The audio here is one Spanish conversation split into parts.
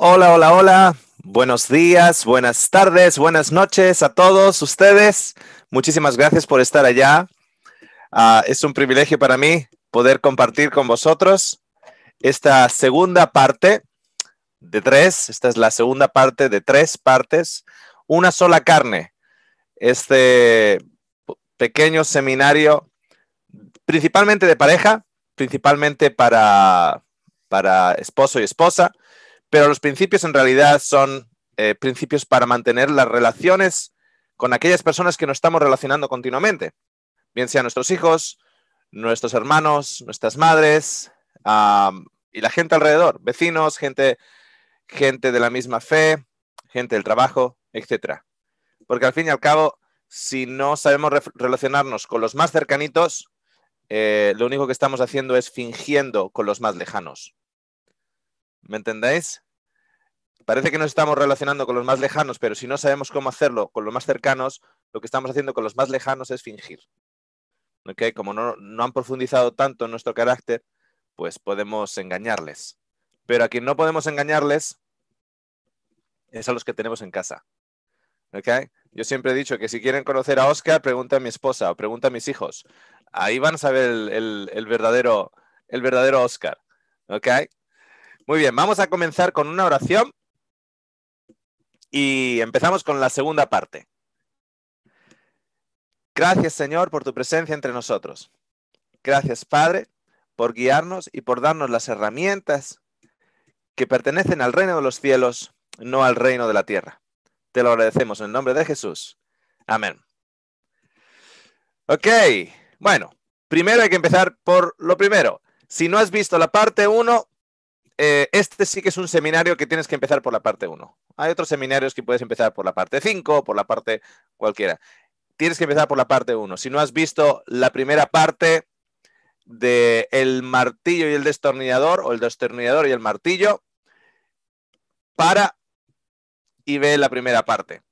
Hola, hola, hola. Buenos días, buenas tardes, buenas noches a todos ustedes. Muchísimas gracias por estar allá. Ah, es un privilegio para mí poder compartir con vosotros esta segunda parte de tres. Esta es la segunda parte de tres partes. Una sola carne. Este pequeño seminario, principalmente de pareja, principalmente para esposo y esposa pero los principios en realidad son eh, principios para mantener las relaciones con aquellas personas que nos estamos relacionando continuamente, bien sean nuestros hijos, nuestros hermanos, nuestras madres y la gente alrededor, vecinos, gente, gente de la misma fe, gente del trabajo, etc. Porque al fin y al cabo, si no sabemos relacionarnos con los más cercanitos, eh, lo único que estamos haciendo es fingiendo con los más lejanos. ¿Me entendéis? Parece que nos estamos relacionando con los más lejanos, pero si no sabemos cómo hacerlo con los más cercanos, lo que estamos haciendo con los más lejanos es fingir. Como no, han profundizado tanto en nuestro carácter, pues podemos engañarles. Pero a quien no podemos engañarles es a los que tenemos en casa. Yo siempre he dicho que si quieren conocer a Oscar, pregunta a mi esposa o pregunta a mis hijos. Ahí van a saber el, verdadero, Oscar. Muy bien, vamos a comenzar con una oración y empezamos con la segunda parte. Gracias Señor por tu presencia entre nosotros. Gracias Padre por guiarnos y por darnos las herramientas que pertenecen al reino de los cielos, no al reino de la tierra. Te lo agradecemos en el nombre de Jesús. Amén. Ok, bueno, primero hay que empezar por lo primero. Si no has visto la parte 1, eh, este sí que es un seminario que tienes que empezar por la parte 1. Hay otros seminarios que puedes empezar por la parte 5, por la parte cualquiera. Tienes que empezar por la parte 1. Si no has visto la primera parte de el martillo y el destornillador, o el destornillador y el martillo, para y ve la primera parte.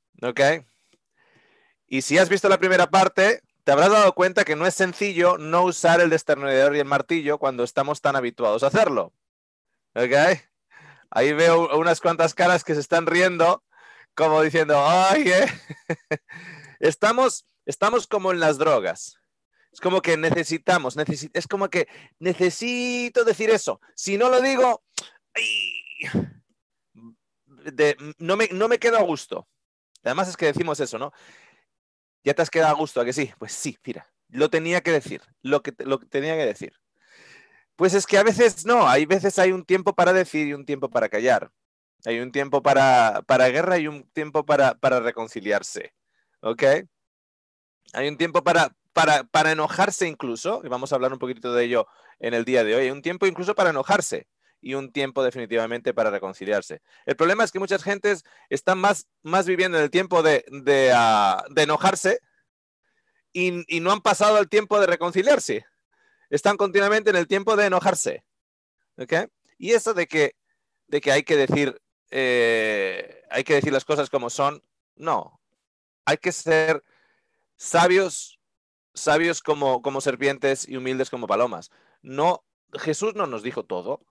Y si has visto la primera parte, te habrás dado cuenta que no es sencillo no usar el destornillador y el martillo cuando estamos tan habituados a hacerlo. Ahí veo unas cuantas caras que se están riendo, como diciendo, ¡ay! Eh". Estamos, estamos como en las drogas. Es como que necesitamos, es como que necesito decir eso. Si no lo digo, no, me, no me quedo a gusto. Además es que decimos eso, ¿no? ¿Ya te has quedado a gusto a que sí? Pues sí, mira, lo tenía que decir, lo que, lo tenía que decir. Pues es que a veces no, hay veces hay un tiempo para decir y un tiempo para callar. Hay un tiempo para, guerra y un tiempo para, reconciliarse. ¿Ok? Hay un tiempo para, enojarse incluso, y vamos a hablar un poquito de ello en el día de hoy, hay un tiempo incluso para enojarse y un tiempo definitivamente para reconciliarse. El problema es que muchas gentes están más, más viviendo en el tiempo de, ah, enojarse y, y, no han pasado el tiempo de reconciliarse están continuamente en el tiempo de enojarse. Y eso de que, de que hay que decir, eh, hay que decir las cosas como son, no. Hay que ser sabios, sabios como, como serpientes y humildes como palomas. No, Jesús no nos dijo todo.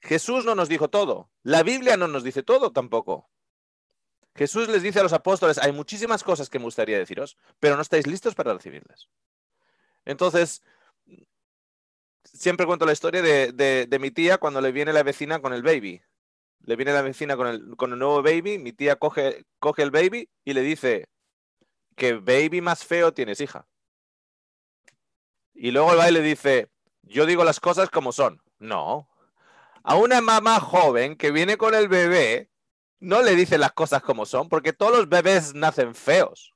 Jesús no nos dijo todo. La Biblia no nos dice todo tampoco. Jesús les dice a los apóstoles, hay muchísimas cosas que me gustaría deciros, pero no estáis listos para recibirlas. Entonces, siempre cuento la historia de, mi tía cuando le viene la vecina con el baby. Le viene la vecina con el, con nuevo baby, mi tía coge, coge el baby y le dice, ¿qué baby más feo tienes, hija? Y luego el baile dice, yo digo las cosas como son. No. A una mamá joven que viene con el bebé, no le dice las cosas como son, porque todos los bebés nacen feos.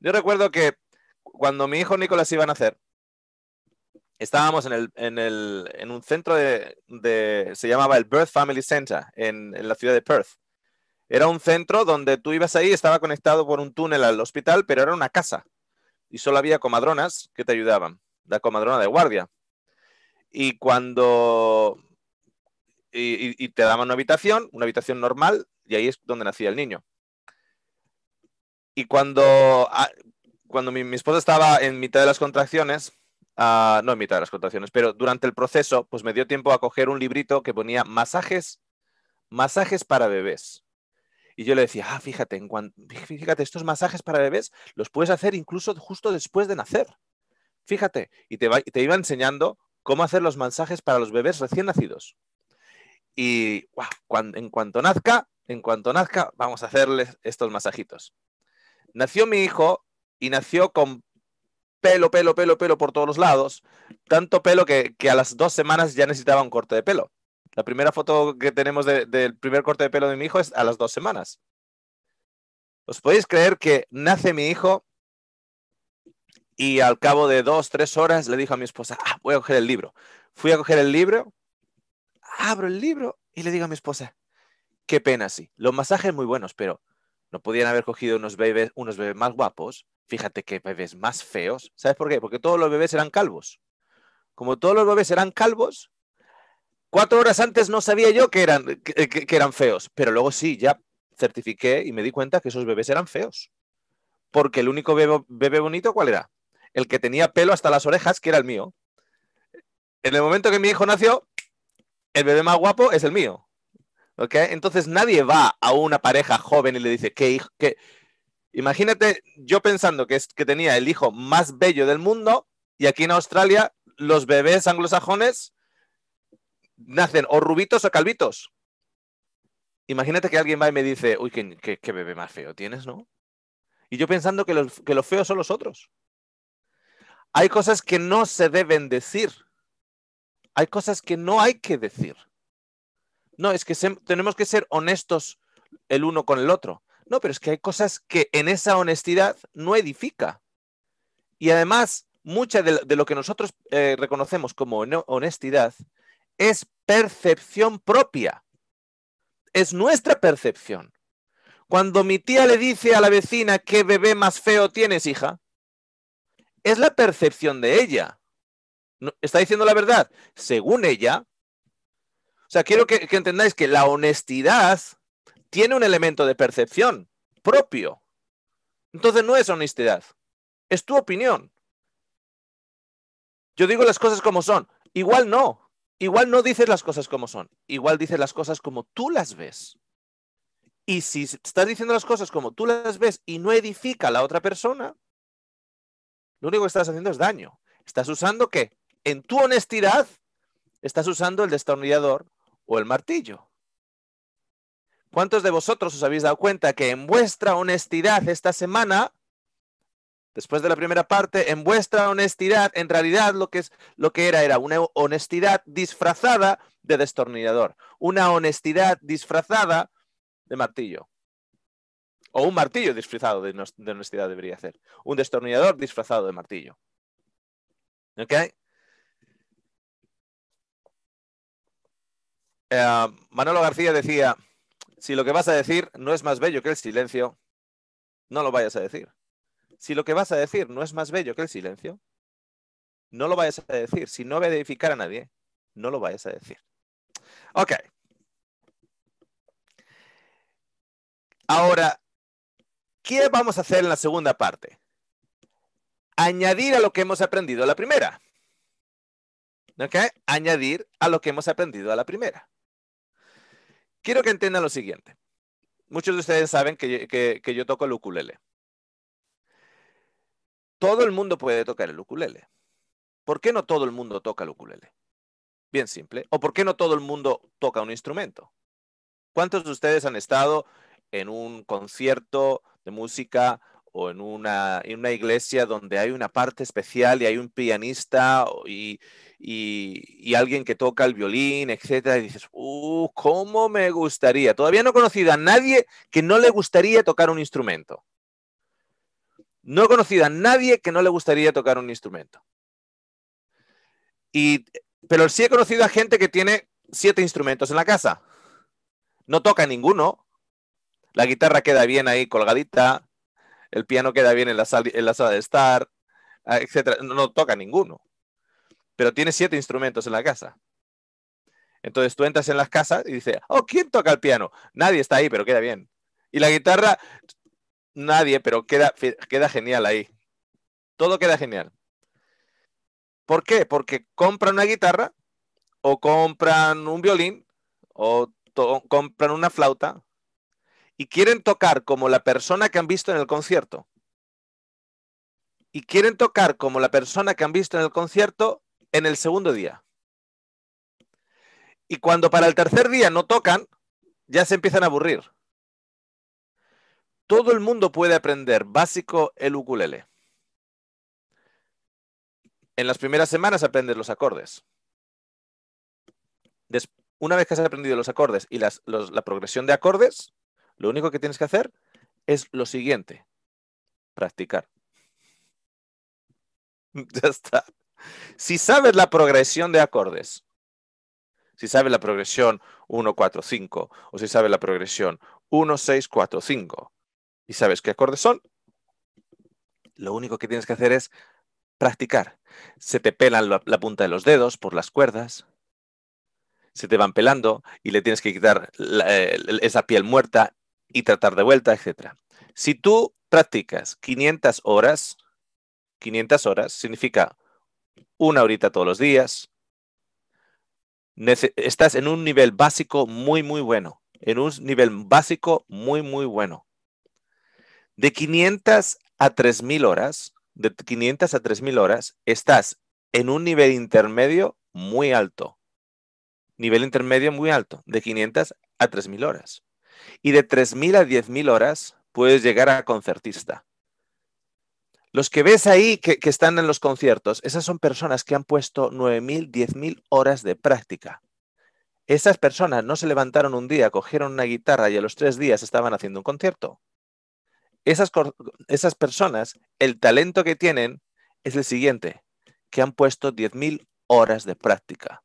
Yo recuerdo que cuando mi hijo Nicolás iba a nacer, estábamos en, un centro de, se llamaba el Birth Family Center en, la ciudad de Perth. Era un centro donde tú ibas ahí, estaba conectado por un túnel al hospital, pero era una casa y solo había comadronas que te ayudaban, la comadrona de guardia. Y cuando... Y, y te daban una habitación, una habitación normal, y ahí es donde nacía el niño. Y cuando, ah, cuando mi, esposa estaba en mitad de las contracciones, ah, no en mitad de las contracciones, pero durante el proceso, pues me dio tiempo a coger un librito que ponía masajes, masajes para bebés. Y yo le decía, ah, fíjate, fíjate, estos masajes para bebés los puedes hacer incluso justo después de nacer. Fíjate, y te, iba enseñando cómo hacer los masajes para los bebés recién nacidos. Y wow, en cuanto nazca, en cuanto nazca, vamos a hacerles estos masajitos. Nació mi hijo y nació con pelo, pelo, pelo, pelo por todos los lados. Tanto pelo que, a las dos semanas ya necesitaba un corte de pelo. La primera foto que tenemos del primer corte de pelo de mi hijo es a las dos semanas. ¿Os podéis creer que nace mi hijo y al cabo de dos, tres horas le dijo a mi esposa, ah, voy a coger el libro. Fui a coger el libro, abro el libro y le digo a mi esposa, qué pena, sí, los masajes muy buenos, pero no podían haber cogido unos bebés, unos bebés más guapos. Fíjate que bebés más feos. ¿Sabes por qué? Porque todos los bebés eran calvos. Como todos los bebés eran calvos, cuatro horas antes no sabía yo que eran, que, eran feos. Pero luego sí, ya certifiqué y me di cuenta que esos bebés eran feos. Porque el único bebé bonito, ¿cuál era? El que tenía pelo hasta las orejas, que era el mío. En el momento que mi hijo nació, el bebé más guapo es el mío. Entonces nadie va a una pareja joven y le dice, ¿qué hijo? Imagínate yo pensando que, es, que tenía el hijo más bello del mundo y aquí en Australia los bebés anglosajones nacen o rubitos o calvitos. Imagínate que alguien va y me dice, uy, qué, bebé más feo tienes, ¿no? Y yo pensando que los feos son los otros. Hay cosas que no se deben decir. Hay cosas que no hay que decir. No, es que tenemos que ser honestos el uno con el otro. No, pero es que hay cosas que en esa honestidad no edifica. Y además, mucha de, lo que nosotros eh, reconocemos como honestidad es percepción propia. Es nuestra percepción. Cuando mi tía le dice a la vecina qué bebé más feo tienes, hija, es la percepción de ella. ¿Está diciendo la verdad? Según ella, o sea, quiero que, entendáis que la honestidad tiene un elemento de percepción propio. Entonces no es honestidad, es tu opinión. Yo digo las cosas como son, igual no, igual no dices las cosas como son, igual dices las cosas como tú las ves. Y si estás diciendo las cosas como tú las ves y no edifica a la otra persona, lo único que estás haciendo es daño. Estás usando que en tu honestidad estás usando el destornillador o el martillo. ¿Cuántos de vosotros os habéis dado cuenta que en vuestra honestidad esta semana, después de la primera parte, en vuestra honestidad, en realidad lo que, es, lo que era era una honestidad disfrazada de destornillador, una honestidad disfrazada de martillo? O un martillo disfrazado de honestidad debería hacer. Un destornillador disfrazado de martillo. ¿Ok? Eh, Manolo García decía, si lo que vas a decir no es más bello que el silencio, no lo vayas a decir. Si lo que vas a decir no es más bello que el silencio, no lo vayas a decir. Si no va a edificar a nadie, no lo vayas a decir. Ok. Ahora, ¿qué vamos a hacer en la segunda parte? Añadir a lo que hemos aprendido a la primera. ¿Ok? Añadir a lo que hemos aprendido a la primera. Quiero que entiendan lo siguiente. Muchos de ustedes saben que, yo toco el ukulele. Todo el mundo puede tocar el ukulele. ¿Por qué no todo el mundo toca el ukulele? Bien simple. ¿O por qué no todo el mundo toca un instrumento? ¿Cuántos de ustedes han estado en un concierto de música o en una, en una iglesia donde hay una parte especial y hay un pianista y, y, alguien que toca el violín, etcétera, y dices, ¡uh, cómo me gustaría! Todavía no he conocido a nadie que no le gustaría tocar un instrumento. No he conocido a nadie que no le gustaría tocar un instrumento. Y, pero sí he conocido a gente que tiene siete instrumentos en la casa. No toca ninguno. La guitarra queda bien ahí colgadita, el piano queda bien en la, sala de estar, ah, etcétera. no toca ninguno pero tiene siete instrumentos en la casa. Entonces tú entras en las casas y dices, oh, ¿quién toca el piano? Nadie está ahí, pero queda bien. Y la guitarra, nadie, pero queda, queda genial ahí. Todo queda genial. ¿Por qué? Porque compran una guitarra o compran un violín o compran una flauta y quieren tocar como la persona que han visto en el concierto. Y quieren tocar como la persona que han visto en el concierto en el segundo día. Y cuando para el tercer día no tocan, ya se empiezan a aburrir. Todo el mundo puede aprender básico el ukulele. En las primeras semanas aprendes los acordes. una vez que has aprendido los acordes y la progresión de acordes, lo único que tienes que hacer es lo siguiente. Practicar. Ya está. Si sabes la progresión de acordes, si sabes la progresión 1, 4, 5, o si sabes la progresión 1, 6, 4, 5, y sabes qué acordes son, lo único que tienes que hacer es practicar. Se te pelan la, punta de los dedos por las cuerdas, se te van pelando y le tienes que quitar eh, esa piel muerta y tratar de vuelta, etc. Si tú practicas 500 horas, 500 horas significa una horita todos los días. estás en un nivel básico muy, muy bueno. En un nivel básico muy, muy bueno. De 500 a 3.000 horas, de 500 a 3.000 horas, estás en un nivel intermedio muy alto. Nivel intermedio muy alto, de 500 a 3.000 horas. Y de 3.000 a 10.000 horas puedes llegar a concertista. Los que ves ahí que, están en los conciertos, esas son personas que han puesto 9.000, 10.000 horas de práctica. Esas personas no se levantaron un día, cogieron una guitarra y a los tres días estaban haciendo un concierto. Esas, esas personas, el talento que tienen es el siguiente, que han puesto 10.000 horas de práctica.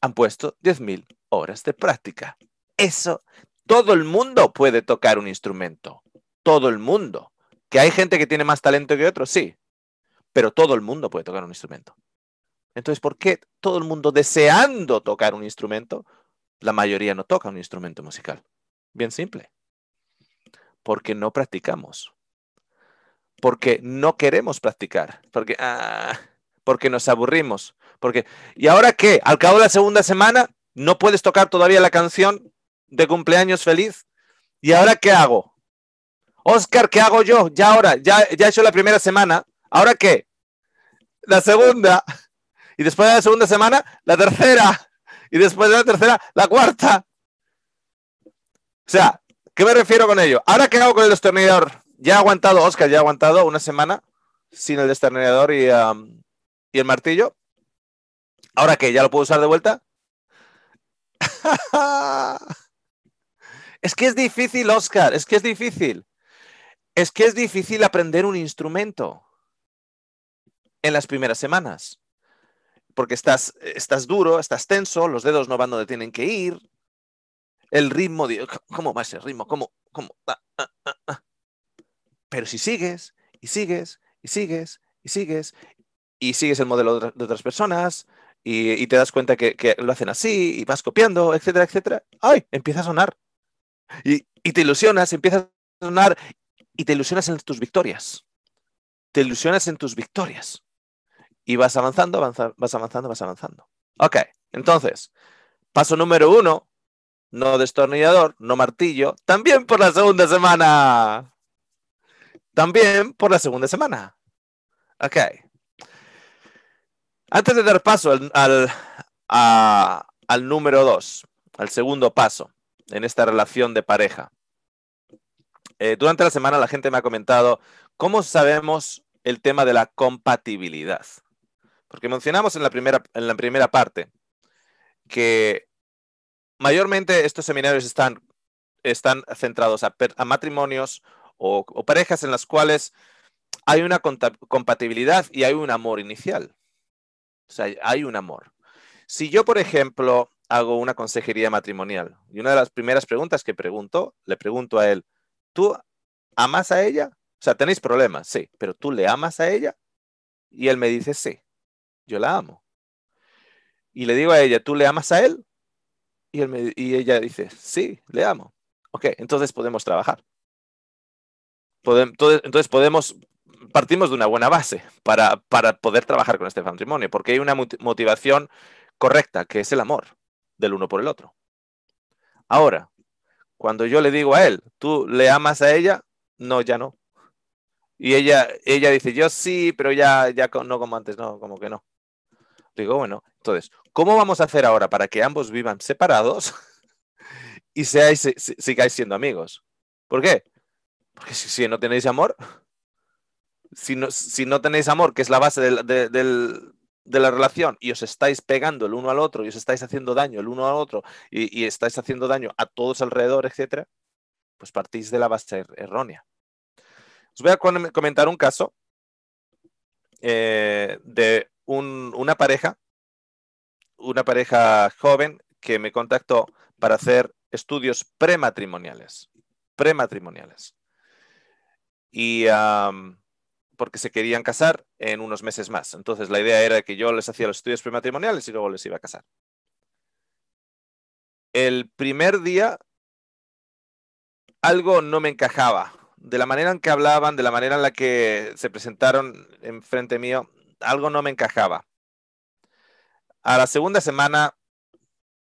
Han puesto 10.000 horas de práctica. Eso, todo el mundo puede tocar un instrumento. Todo el mundo. ¿Que hay gente que tiene más talento que otros? Sí, pero todo el mundo puede tocar un instrumento. Entonces, ¿por qué todo el mundo deseando tocar un instrumento, la mayoría no toca un instrumento musical? Bien simple. Porque no practicamos. Porque no queremos practicar. Porque, ah, porque nos aburrimos. Porque, ¿y ahora qué? Al cabo de la segunda semana, ¿no puedes tocar todavía la canción de cumpleaños feliz? ¿Y ahora qué hago? Oscar, ¿qué hago yo? Ya ahora, ya, ya he hecho la primera semana. ¿Ahora qué? La segunda. Y después de la segunda semana, la tercera. Y después de la tercera, la cuarta. O sea, ¿qué me refiero con ello? ¿Ahora qué hago con el destornillador? Ya ha aguantado, Oscar, ya ha aguantado una semana sin el destornillador y, y el martillo. ¿Ahora qué? ¿Ya lo puedo usar de vuelta? es que es difícil, Oscar, es que es difícil. Es que es difícil aprender un instrumento en las primeras semanas, porque estás, estás duro, estás tenso, los dedos no van donde tienen que ir, el ritmo, ¿cómo va ese ritmo? ¿Cómo? cómo? Ah, ah, ah, Pero si sigues y sigues y sigues y sigues y sigues el modelo de otras personas y, te das cuenta que, lo hacen así y vas copiando, etcétera, etcétera, ¡ay! Empieza a sonar. Y, y te ilusionas, empieza a sonar y te ilusionas en tus victorias. Te ilusionas en tus victorias. Y vas avanzando, avanza, vas avanzando, vas avanzando. Ok, entonces, paso número uno, no destornillador, no martillo, también por la segunda semana. También por la segunda semana. Ok. Antes de dar paso al, al número dos, al segundo paso en esta relación de pareja, eh, durante la semana la gente me ha comentado, ¿cómo sabemos el tema de la compatibilidad? Porque mencionamos en la primera, en la primera parte que mayormente estos seminarios están, están centrados a, matrimonios o, o, parejas en las cuales hay una compatibilidad y hay un amor inicial. O sea, hay un amor. Si yo, por ejemplo, hago una consejería matrimonial y una de las primeras preguntas que pregunto, le pregunto a él, tú amas a ella, o sea, tenéis problemas, sí, pero tú le amas a ella y él me dice, sí, yo la amo. Y le digo a ella, ¿tú le amas a él? Y, ella dice, sí, le amo. Ok, entonces podemos trabajar. entonces, podemos, partimos de una buena base para, para poder trabajar con este matrimonio, porque hay una motivación correcta, que es el amor del uno por el otro. Ahora, cuando yo le digo a él, ¿tú le amas a ella? No, ya no. Y ella, ella dice, yo sí, pero ya, ya no como antes, no, como que no. Digo, bueno, entonces, ¿cómo vamos a hacer ahora para que ambos vivan separados y seáis, sigáis siendo amigos? ¿Por qué? Porque si, no tenéis amor, si no, si no tenéis amor, que es la base del de la relación y os estáis pegando el uno al otro y os estáis haciendo daño el uno al otro y, estáis haciendo daño a todos alrededor, etcétera, pues partís de la base er-, errónea. Os voy a comentar un caso eh, de una pareja, una pareja joven que me contactó para hacer estudios prematrimoniales, prematrimoniales. Y porque se querían casar en unos meses más. Entonces la idea era que yo les hacía los estudios prematrimoniales y luego les iba a casar. El primer día algo no me encajaba. De la manera en que hablaban, de la manera en la que se presentaron enfrente mío, algo no me encajaba. A la segunda semana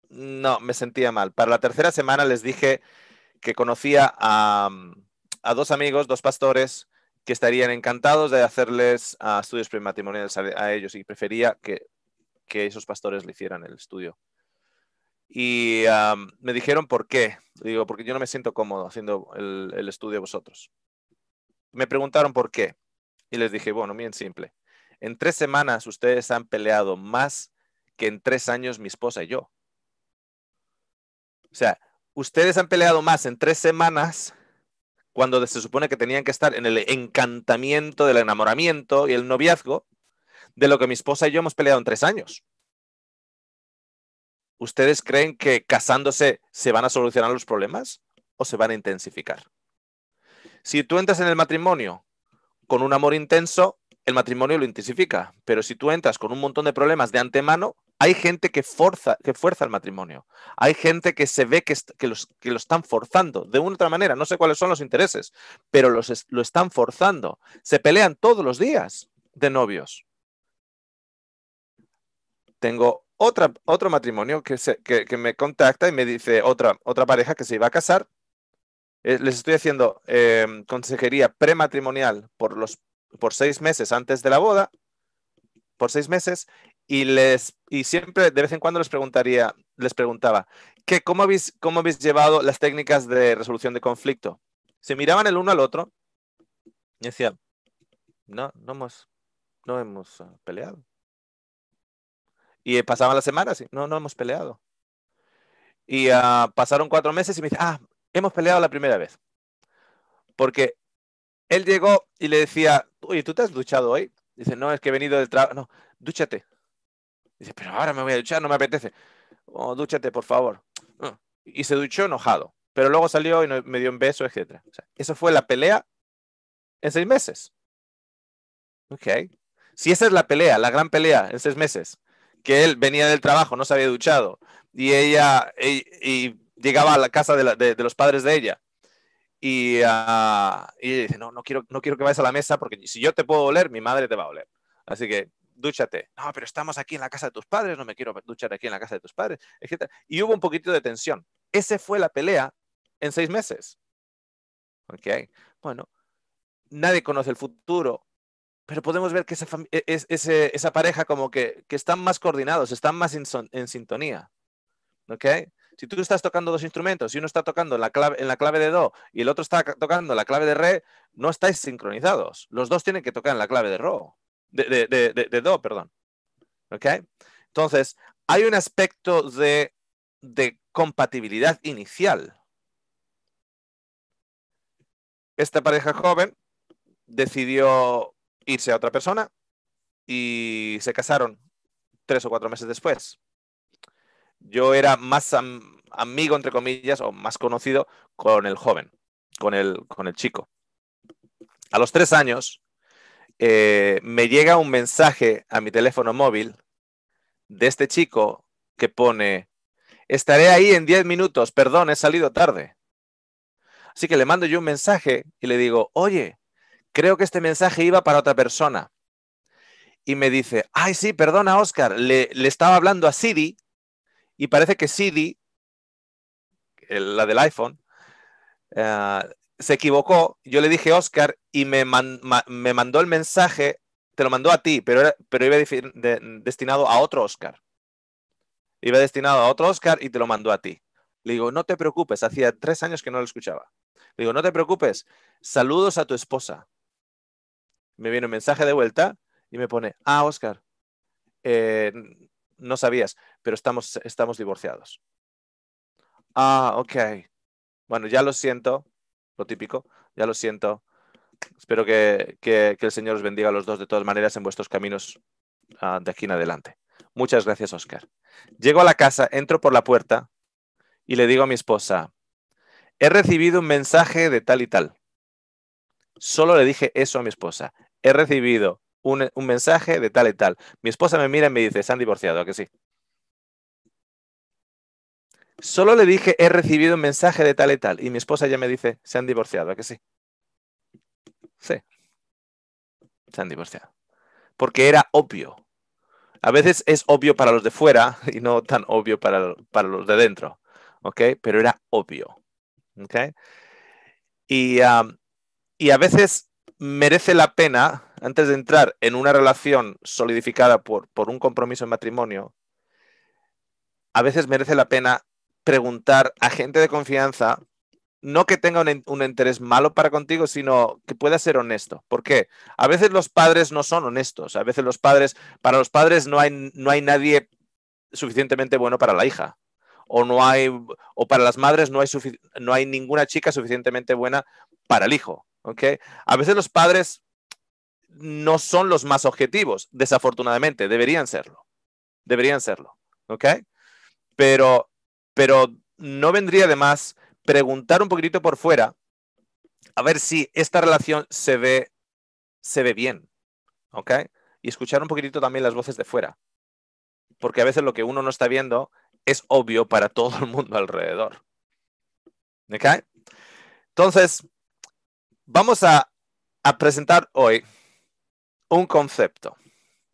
no, me sentía mal. Para la tercera semana les dije que conocía a, mm, a dos amigos, dos pastores, que estarían encantados de hacerles ah, estudios prematrimoniales a, ellos y prefería que, esos pastores le hicieran el estudio. Y me dijeron por qué. Digo, porque yo no me siento cómodo haciendo el, el estudio vosotros. Me preguntaron por qué. Y les dije, bueno, bien simple. En tres semanas ustedes han peleado más que en tres años mi esposa y yo. O sea, ustedes han peleado más en tres semanas cuando se supone que tenían que estar en el encantamiento del enamoramiento y el noviazgo, de lo que mi esposa y yo hemos peleado en tres años. ¿Ustedes creen que casándose se van a solucionar los problemas o se van a intensificar? Si tú entras en el matrimonio con un amor intenso, el matrimonio lo intensifica, pero si tú entras con un montón de problemas de antemano, hay gente que, fuerza el matrimonio. Hay gente que se ve que, los, que lo están forzando de una u otra manera. No sé cuáles son los intereses, pero los, lo están forzando. Se pelean todos los días de novios. Tengo otro matrimonio que, me contacta y me dice otra, otra pareja que se iba a casar. Eh, les estoy haciendo em, consejería prematrimonial por, los, por seis meses antes de la boda, por seis meses, y les y siempre de vez en cuando les preguntaría les preguntaba que cómo habéis cómo habéis llevado las técnicas de resolución de conflicto se miraban el uno al otro y decían no no hemos no hemos ah, peleado y eh, pasaban las semanas y no no hemos peleado y ah, pasaron cuatro meses y me dice ah hemos peleado la primera vez porque él llegó y le decía oye tú te has duchado hoy dice no es que he venido del trabajo no dúchate Dice, pero ahora me voy a duchar, no me apetece. Oh, dúchate, por favor. Y se duchó enojado, pero luego salió y me dio un beso, etc. O sea, esa fue la pelea en seis meses. Ok. Si esa es la pelea, la gran pelea en seis meses, que él venía del trabajo, no se había duchado, y ella e, y, llegaba a la casa de, los padres de ella, y, ah, y, dice, no, no quiero, no quiero que vayas a la mesa porque si yo te puedo oler, mi madre te va a oler. Así que dúchate. No, pero estamos aquí en la casa de tus padres, no me quiero duchar aquí en la casa de tus padres, Y hubo un poquito de tensión. Esa fue la pelea en seis meses. Ok, bueno, nadie conoce el futuro, pero podemos ver que esa, e-, pareja como que, están más coordinados, están más en sintonía. ¿Ok? Si tú estás tocando dos instrumentos y uno está tocando la clave, en la clave de Do y el otro está tocando la clave de Re, no estáis sincronizados. Los dos tienen que tocar en la clave de Ro de, de, do, perdón. ¿Ok? Entonces, hay un aspecto de, compatibilidad inicial. Esta pareja joven decidió irse a otra persona y se casaron tres o cuatro meses después. Yo era más amigo, entre comillas, o más conocido con el joven, con el, con el chico. A los tres años, eh, me llega un mensaje a mi teléfono móvil de este chico que pone, estaré ahí en 10 minutos, perdón, he salido tarde. Así que le mando yo un mensaje y le digo, oye, creo que este mensaje iba para otra persona. Y me dice, ay, sí, perdona, Oscar, le, estaba hablando a Sidi y parece que Sidi, la del iPhone, eh, se equivocó, yo le dije Oscar y me, mandó el mensaje, te lo mandó a ti, pero, pero iba destinado a otro Oscar. Iba destinado a otro Oscar y te lo mandó a ti. Le digo, no te preocupes, hacía tres años que no lo escuchaba. Le digo, no te preocupes, saludos a tu esposa. Me viene un mensaje de vuelta y me pone, ah, Oscar, eh, no sabías, pero estamos, estamos divorciados. Ah, ok. Bueno, ya lo siento, lo típico. Ya lo siento. Espero que, el Señor os bendiga a los dos de todas maneras en vuestros caminos ah, de aquí en adelante. Muchas gracias, Oscar. Llego a la casa, entro por la puerta y le digo a mi esposa, he recibido un mensaje de tal y tal. Solo le dije eso a mi esposa. He recibido un, un mensaje de tal y tal. Mi esposa me mira y me dice, se han divorciado, que sí? Solo le dije, he recibido un mensaje de tal y tal. Y mi esposa ya me dice, se han divorciado, que sí? Sí. Se han divorciado. Porque era obvio. A veces es obvio para los de fuera y no tan obvio para, para los de dentro. ¿Ok? Pero era obvio. ¿Ok? Y, a veces merece la pena, antes de entrar en una relación solidificada por, por un compromiso en matrimonio, a veces merece la pena preguntar a gente de confianza, no que tenga un, interés malo para contigo, sino que pueda ser honesto. ¿Por qué? A veces los padres no son honestos, a veces los padres, para los padres no hay, no hay nadie suficientemente bueno para la hija. O no hay, o para las madres no hay, no hay ninguna chica suficientemente buena para el hijo. ¿okay? A veces los padres no son los más objetivos, desafortunadamente, deberían serlo. Deberían serlo. ¿Ok? Pero pero no vendría de más preguntar un poquitito por fuera a ver si esta relación se ve, se ve bien, ¿ok? Y escuchar un poquitito también las voces de fuera, porque a veces lo que uno no está viendo es obvio para todo el mundo alrededor, ¿ok? Entonces, vamos a, a presentar hoy un concepto.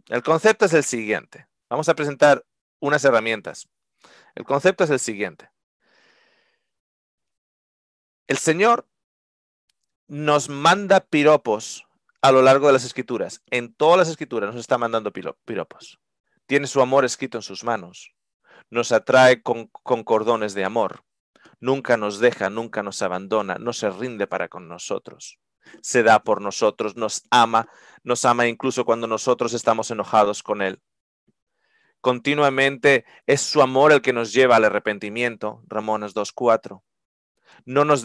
El concepto es el siguiente. Vamos a presentar unas herramientas el concepto es el siguiente. El Señor nos manda piropos a lo largo de las escrituras. En todas las escrituras nos está mandando piropos. Tiene su amor escrito en sus manos. Nos atrae con, cordones de amor. Nunca nos deja, nunca nos abandona, no se rinde para con nosotros. Se da por nosotros, nos ama, nos ama incluso cuando nosotros estamos enojados con Él continuamente es su amor el que nos lleva al arrepentimiento, Ramón 2.4. No nos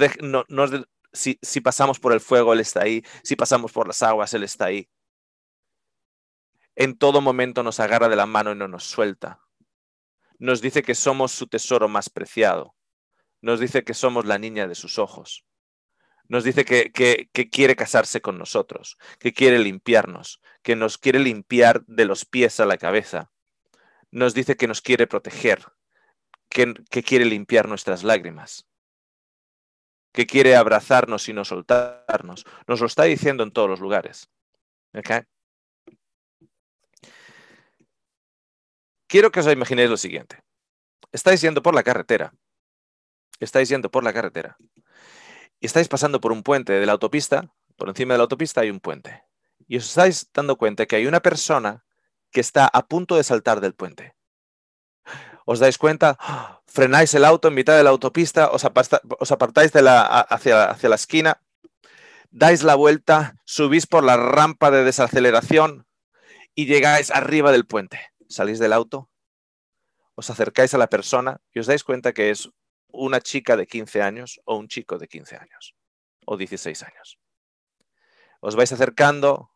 si, pasamos por el fuego, Él está ahí. Si pasamos por las aguas, Él está ahí. En todo momento nos agarra de la mano y no nos suelta. Nos dice que somos su tesoro más preciado. Nos dice que somos la niña de sus ojos. Nos dice que quiere casarse con nosotros, que quiere limpiarnos, que nos quiere limpiar de los pies a la cabeza, nos dice que nos quiere proteger, que, quiere limpiar nuestras lágrimas, que quiere abrazarnos y no soltarnos. Nos lo está diciendo en todos los lugares. Quiero que os imaginéis lo siguiente. Estáis yendo por la carretera. Estáis yendo por la carretera. Y estáis pasando por un puente de la autopista. Por encima de la autopista hay un puente. Y os estáis dando cuenta que hay una persona que está a punto de saltar del puente. ¿Os dais cuenta? Frenáis el auto en mitad de la autopista, os, apartáis de la, hacia la esquina, dais la vuelta, subís por la rampa de desaceleración y llegáis arriba del puente. Salís del auto, os acercáis a la persona y os dais cuenta que es una chica de 15 años o un chico de 15 años o 16 años. Os vais acercando,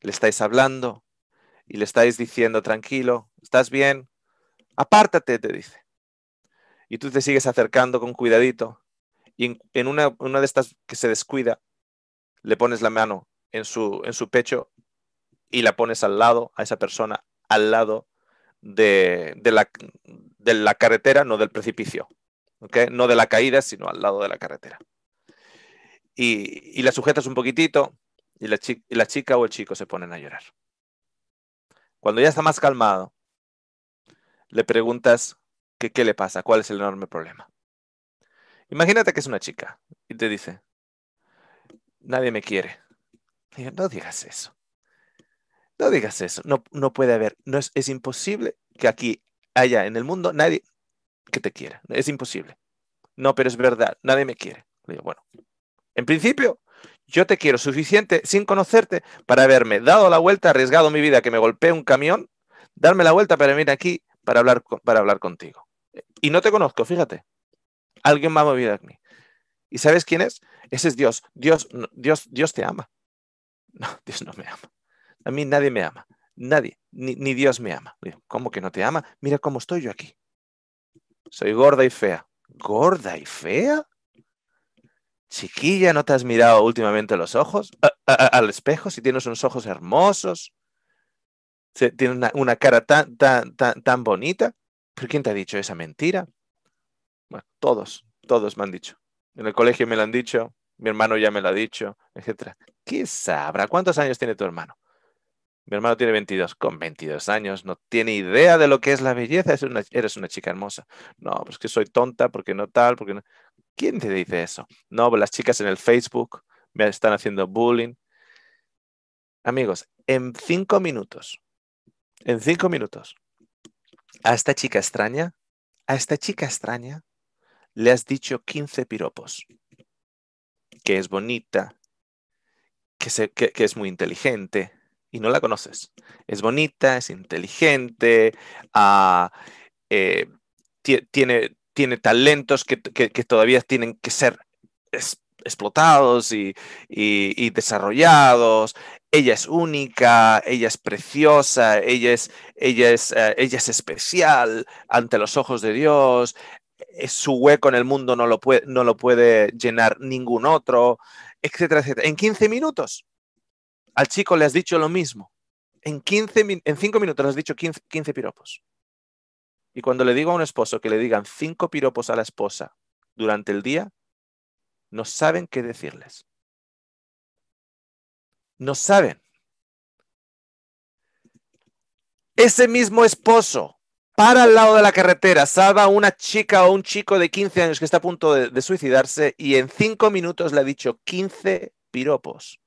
le estáis hablando, y le estáis diciendo, tranquilo, estás bien, apártate, te dice. Y tú te sigues acercando con cuidadito y en, una, una, de estas que se descuida, le pones la mano en su, en su pecho y la pones al lado, a esa persona, al lado de, de, la, de la carretera, no del precipicio. ¿okay? No de la caída, sino al lado de la carretera. Y, y la sujetas un poquitito y la chica o el chico se ponen a llorar. Cuando ya está más calmado, le preguntas qué le pasa, cuál es el enorme problema. Imagínate que es una chica y te dice, nadie me quiere. Digo, no digas eso. No digas eso. No, puede haber. No es, imposible que aquí, haya en el mundo, nadie que te quiera. Es imposible. No, pero es verdad. Nadie me quiere. Digo, bueno, en principio, yo te quiero suficiente sin conocerte para haberme dado la vuelta, arriesgado mi vida que me golpee un camión, darme la vuelta para venir aquí para hablar, para hablar contigo. Y no te conozco, fíjate. Alguien me ha movido a mí. ¿Y sabes quién es? Ese es Dios. Dios, Dios, Dios te ama. No, Dios no me ama. A mí nadie me ama. Nadie. Ni, ni Dios me ama. ¿Cómo que no te ama? Mira cómo estoy yo aquí. Soy gorda y fea. ¿Gorda y fea? Chiquilla, ¿no te has mirado últimamente los ojos? al espejo, si tienes unos ojos hermosos, tienes una, cara tan, tan, tan, bonita. ¿Pero quién te ha dicho esa mentira? todos, todos me han dicho. En el colegio me lo han dicho, mi hermano ya me lo ha dicho, etc. ¿Qué sabrá? ¿Cuántos años tiene tu hermano? Mi hermano tiene 22. Con 22 años no tiene idea de lo que es la belleza. eres una chica hermosa. No, pues que soy tonta, porque no tal, porque no. ¿Quién te dice eso? No, pues las chicas en el Facebook me están haciendo bullying. Amigos, en cinco minutos, en cinco minutos, a esta chica extraña, a esta chica extraña, le has dicho 15 piropos. Que es bonita, que, es muy inteligente, y no la conoces. Es bonita, es inteligente, ah, eh, tiene, tiene talentos que, todavía tienen que ser explotados y, desarrollados. Ella es única, ella es preciosa, ella es, ella es, eh, ella es especial ante los ojos de Dios. Eh, su hueco en el mundo no lo puede, no lo puede llenar ningún otro, etcétera, etcétera. En 15 minutos al chico le has dicho lo mismo. En, 15, en 5 minutos le has dicho 15 piropos. Y cuando le digo a un esposo que le digan cinco piropos a la esposa durante el día, no saben qué decirles. No saben. Ese mismo esposo para al lado de la carretera, salva a una chica o un chico de 15 años que está a punto de, de suicidarse y en cinco minutos le ha dicho 15 piropos.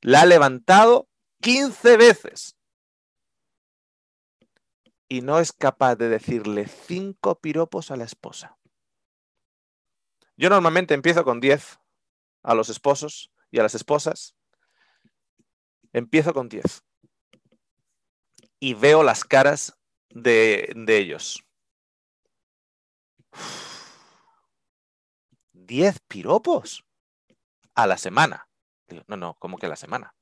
La ha levantado 15 veces y no es capaz de decirle cinco piropos a la esposa. Yo normalmente empiezo con diez a los esposos y a las esposas. Empiezo con diez. Y veo las caras de, ellos. diez piropos a la semana. no, no, ¿cómo que a la semana?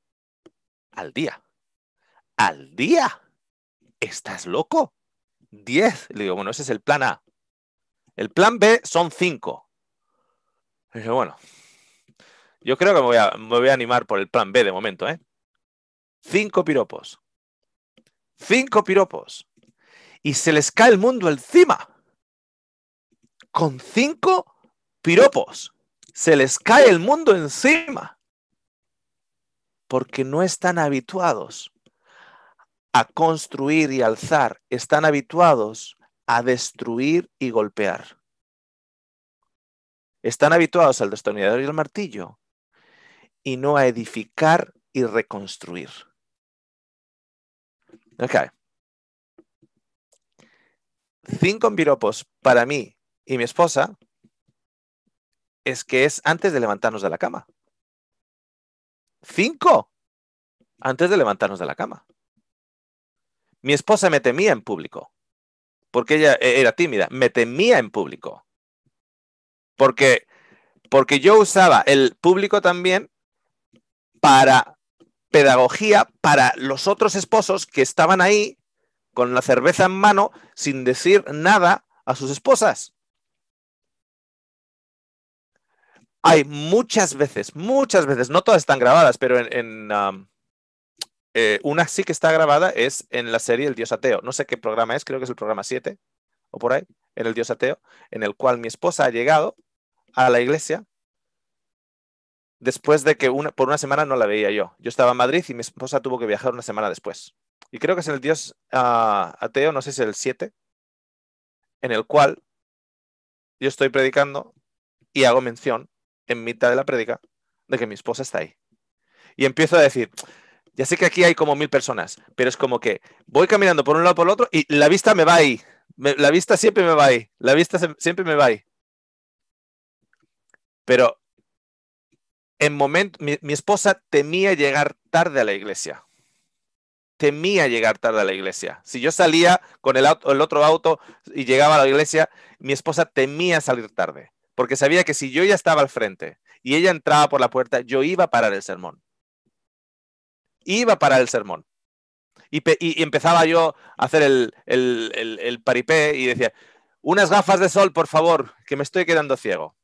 Al día. Al día ¿estás loco? Diez. Le digo, bueno, ese es el plan A. El plan B son cinco. Le bueno, yo creo que me voy, a, me voy a animar por el plan B de momento, ¿eh? Cinco piropos. Cinco piropos. Y se les cae el mundo encima. Con cinco piropos. Se les cae el mundo encima. Porque no están habituados a construir y alzar, están habituados a destruir y golpear. Están habituados al destornillador y al martillo y no a edificar y reconstruir. Ok. Cinco piropos para mí y mi esposa es que es antes de levantarnos de la cama. Cinco. Antes de levantarnos de la cama. Mi esposa me temía en público, porque ella e-, era tímida, me temía en público. Porque, porque yo usaba el público también para pedagogía para los otros esposos que estaban ahí con la cerveza en mano sin decir nada a sus esposas. Hay muchas veces, muchas veces, no todas están grabadas, pero en, um, eh, una sí que está grabada es en la serie El Dios Ateo. No sé qué programa es, creo que es el programa 7 o por ahí, en El Dios Ateo, en el cual mi esposa ha llegado a la iglesia después de que una, por una semana no la veía yo. Yo estaba en Madrid y mi esposa tuvo que viajar una semana después. Y creo que es en El Dios ah, Ateo, no sé si es el 7, en el cual yo estoy predicando y hago mención en mitad de la prédica de que mi esposa está ahí. Y empiezo a decir, ya sé que aquí hay como mil personas, pero es como que voy caminando por un lado por el otro y la vista me va ahí. la vista siempre me va ahí. La vista siempre me va ahí. Pero en momento, mi, esposa temía llegar tarde a la iglesia temía llegar tarde a la iglesia. Si yo salía con el, el, otro auto y llegaba a la iglesia, mi esposa temía salir tarde, porque sabía que si yo ya estaba al frente y ella entraba por la puerta, yo iba a parar el sermón iba para el sermón. Y, empezaba yo a hacer el, paripé y decía, unas gafas de sol, por favor, que me estoy quedando ciego.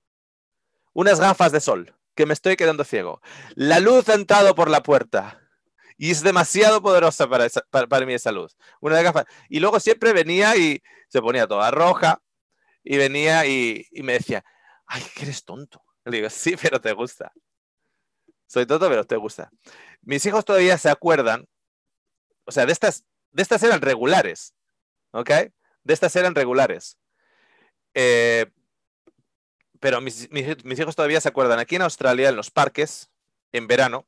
Unas gafas de sol, que me estoy quedando ciego. La luz ha entrado por la puerta y es demasiado poderosa para, para, mí esa luz. gafas. Y luego siempre venía y se ponía toda roja y venía y, y me decía, ay, que eres tonto. Le digo, sí, pero te gusta soy todo pero te gusta. Mis hijos todavía se acuerdan, o sea, de estas, de estas eran regulares, ¿ok? De estas eran regulares. Eh, pero mis, mis, hijos todavía se acuerdan. Aquí en Australia, en los parques, en verano,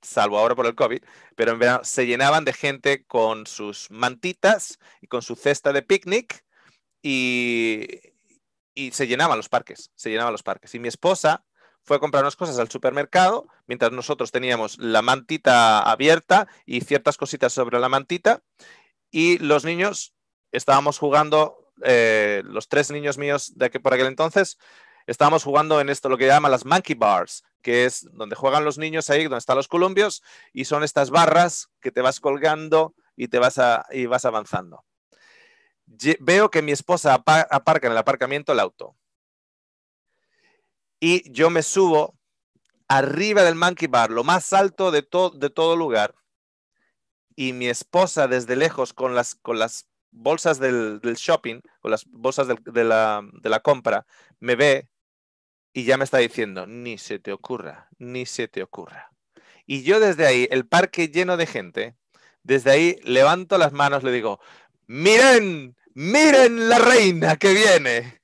salvo ahora por el COVID, pero en verano se llenaban de gente con sus mantitas y con su cesta de picnic y, y se llenaban los parques, se llenaban los parques. Y mi esposa fue a unas cosas al supermercado, mientras nosotros teníamos la mantita abierta y ciertas cositas sobre la mantita, y los niños estábamos jugando, eh, los tres niños míos de aquí por aquel entonces, estábamos jugando en esto, lo que llaman las monkey bars, que es donde juegan los niños ahí, donde están los columbios, y son estas barras que te vas colgando y te vas, y vas avanzando. veo que mi esposa aparca en el aparcamiento el auto y yo me subo arriba del monkey bar, lo más alto de, de todo lugar, y mi esposa desde lejos con las, con las bolsas del, shopping, con las bolsas de, la, de la compra, me ve y ya me está diciendo, ni se te ocurra, ni se te ocurra. Y yo desde ahí, el parque lleno de gente, desde ahí levanto las manos, le digo, miren, miren la reina que viene.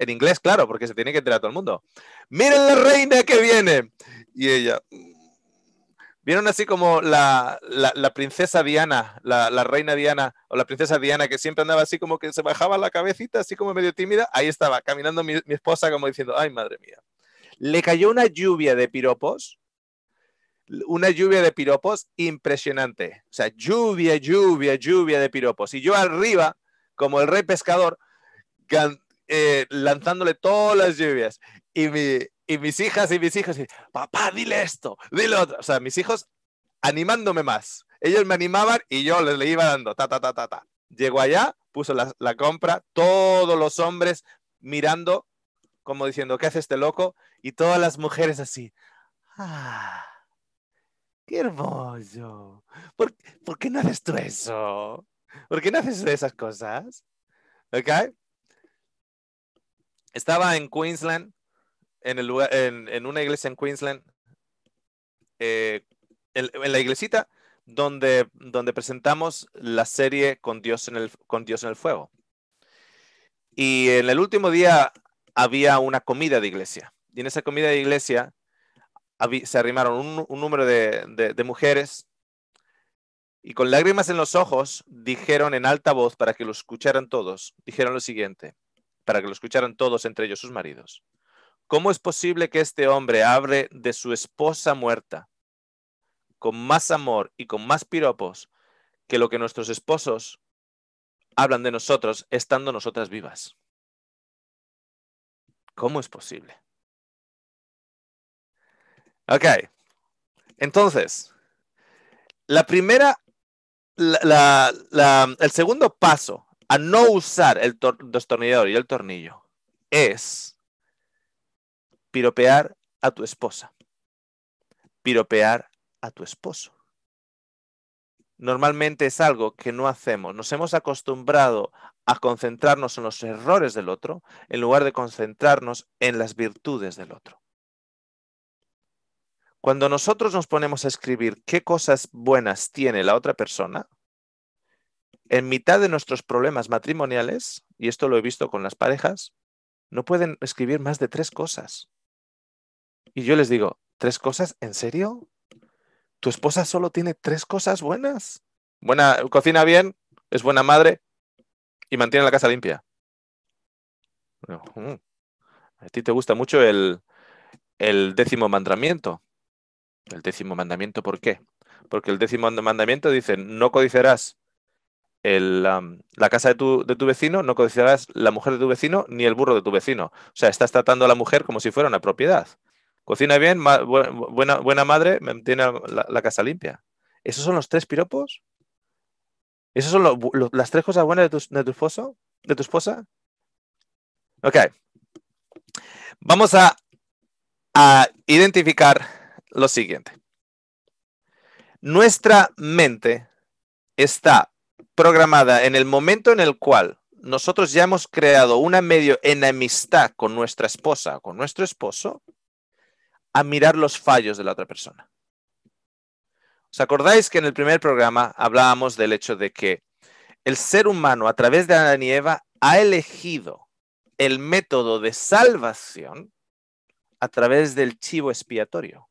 En inglés, claro, porque se tiene que enterar a todo el mundo. ¡Miren la reina que viene! Y ella... Mm, ¿Vieron así como la, la, princesa Diana, la, la, reina Diana, o la princesa Diana, que siempre andaba así como que se bajaba la cabecita, así como medio tímida? Ahí estaba, caminando mi, mi esposa como diciendo, ay, madre mía. Le cayó una lluvia de piropos, una lluvia de piropos impresionante. O sea, lluvia, lluvia, lluvia de piropos. Y yo arriba, como el rey pescador, eh, lanzándole todas las lluvias. Y, mi, y mis hijas y mis hijos, y, papá, dile esto, dile otro. O sea, mis hijos animándome más. Ellos me animaban y yo les le iba dando, ta, ta, ta, ta, ta. Llegó allá, puso la, la compra, todos los hombres mirando, como diciendo, ¿qué hace este loco? Y todas las mujeres así, ah. ¡Qué hermoso! ¿Por, ¿Por, qué no haces tú eso? ¿Por qué no haces esas cosas? ¿Ok? estaba en Queensland, en, una iglesia en Queensland, eh, en, la iglesita donde, presentamos la serie con Dios, en el, Fuego. Y en el último día había una comida de iglesia. Y en esa comida de iglesia se arrimaron un, número de mujeres y con lágrimas en los ojos dijeron en alta voz para que lo escucharan todos, dijeron lo siguiente, para que lo escucharan todos, entre ellos sus maridos. ¿Cómo es posible que este hombre hable de su esposa muerta con más amor y con más piropos que lo que nuestros esposos hablan de nosotros estando nosotras vivas? ¿Cómo es posible? Ok, entonces, la primera, la, el segundo paso a no usar el destornillador y el tornillo es piropear a tu esposa, piropear a tu esposo. Normalmente es algo que no hacemos. Nos hemos acostumbrado a concentrarnos en los errores del otro en lugar de concentrarnos en las virtudes del otro. Cuando nosotros nos ponemos a escribir qué cosas buenas tiene la otra persona, en mitad de nuestros problemas matrimoniales, y esto lo he visto con las parejas, no pueden escribir más de tres cosas. Y yo les digo, ¿tres cosas? ¿En serio? ¿Tu esposa solo tiene tres cosas buenas? Buena, cocina bien, es buena madre y mantiene la casa limpia. Mm, a ti te gusta mucho el, el décimo mandamiento. El décimo mandamiento, ¿por qué? Porque el décimo mandamiento dice, no codicerás la casa de tu, vecino, no cocinarás la mujer de tu vecino ni el burro de tu vecino. O sea, estás tratando a la mujer como si fuera una propiedad. Cocina bien, buena, buena, madre, mantiene la, casa limpia. ¿Esos son los tres piropos? ¿Esas son las tres cosas buenas de tu, de esposo? ¿De tu esposa? Ok. Vamos a, a identificar lo siguiente. Nuestra mente está programada en el momento en el cual nosotros ya hemos creado una medio enemistad con nuestra esposa o con nuestro esposo, a mirar los fallos de la otra persona. ¿Os acordáis que en el primer programa hablábamos del hecho de que el ser humano a través de Adán y Eva ha elegido el método de salvación a través del chivo expiatorio?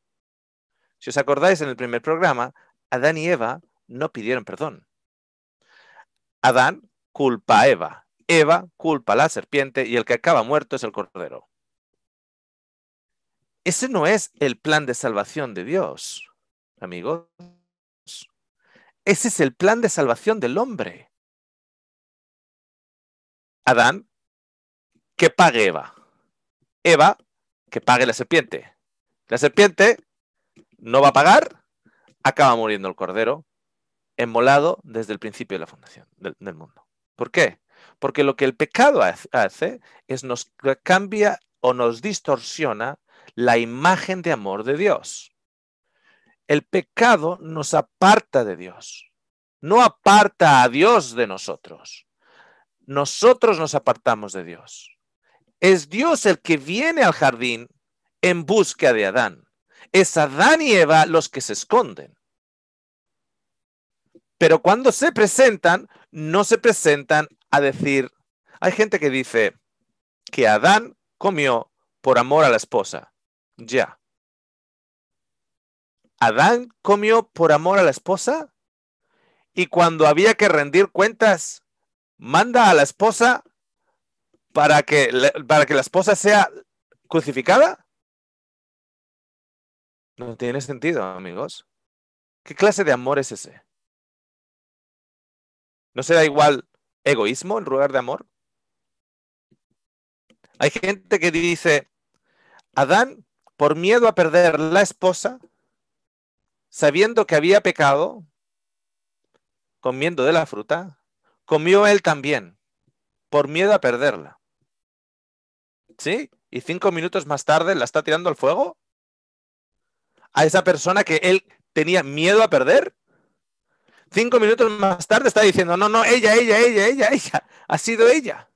Si os acordáis en el primer programa, Adán y Eva no pidieron perdón. Adán culpa a Eva, Eva culpa a la serpiente y el que acaba muerto es el cordero. Ese no es el plan de salvación de Dios, amigos. Ese es el plan de salvación del hombre. Adán, que pague Eva. Eva, que pague la serpiente. La serpiente no va a pagar, acaba muriendo el cordero emolado desde el principio de la fundación del, del mundo. ¿Por qué? Porque lo que el pecado hace es nos cambia o nos distorsiona la imagen de amor de Dios. El pecado nos aparta de Dios, no aparta a Dios de nosotros. Nosotros nos apartamos de Dios. Es Dios el que viene al jardín en busca de Adán. Es Adán y Eva los que se esconden. Pero cuando se presentan, no se presentan a decir, hay gente que dice que Adán comió por amor a la esposa. Ya. Adán comió por amor a la esposa y cuando había que rendir cuentas, manda a la esposa para para que la esposa sea crucificada. No tiene sentido, amigos. ¿Qué clase de amor es ese? ¿No será igual egoísmo en lugar de amor? Hay gente que dice, Adán, por miedo a perder la esposa, sabiendo que había pecado, comiendo de la fruta, comió él también, por miedo a perderla. ¿Sí? Y cinco minutos más tarde la está tirando al fuego. A esa persona que él tenía miedo a perder. Cinco minutos más tarde está diciendo, no, no, ella, ella, ella, ella, ella. Ha sido ella.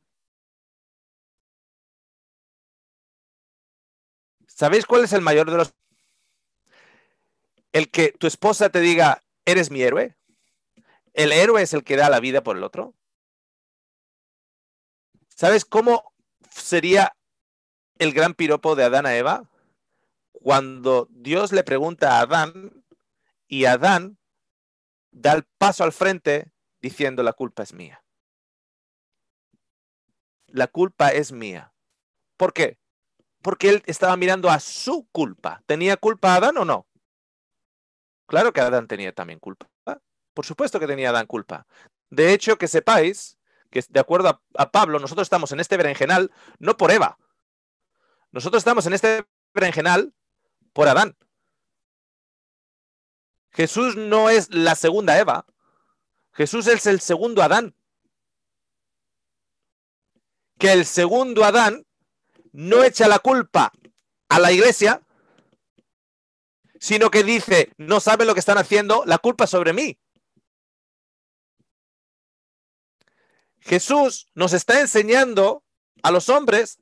¿Sabéis cuál es el mayor de los... El que tu esposa te diga, eres mi héroe. El héroe es el que da la vida por el otro. ¿Sabes cómo sería el gran piropo de Adán a Eva? Cuando Dios le pregunta a Adán y Adán da el paso al frente diciendo la culpa es mía. La culpa es mía. ¿Por qué? Porque él estaba mirando a su culpa. ¿Tenía culpa Adán o no? Claro que Adán tenía también culpa. Por supuesto que tenía Adán culpa. De hecho, que sepáis que de acuerdo a, a Pablo, nosotros estamos en este berenjenal no por Eva. Nosotros estamos en este berenjenal por Adán. Jesús no es la segunda Eva. Jesús es el segundo Adán. Que el segundo Adán no echa la culpa a la iglesia, sino que dice, no saben lo que están haciendo, la culpa sobre mí. Jesús nos está enseñando a los hombres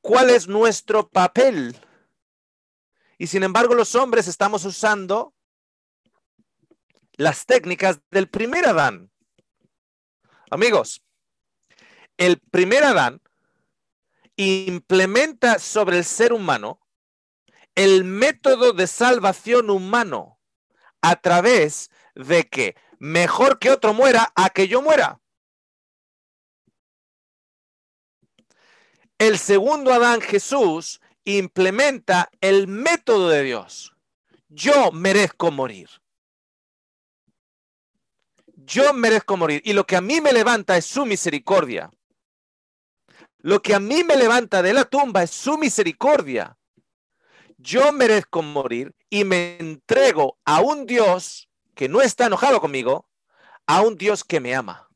cuál es nuestro papel. Y sin embargo los hombres estamos usando las técnicas del primer Adán. Amigos, el primer Adán implementa sobre el ser humano el método de salvación humano a través de que mejor que otro muera a que yo muera. El segundo Adán Jesús implementa el método de Dios. Yo merezco morir. Yo merezco morir y lo que a mí me levanta es su misericordia. Lo que a mí me levanta de la tumba es su misericordia. Yo merezco morir y me entrego a un Dios que no está enojado conmigo, a un Dios que me ama.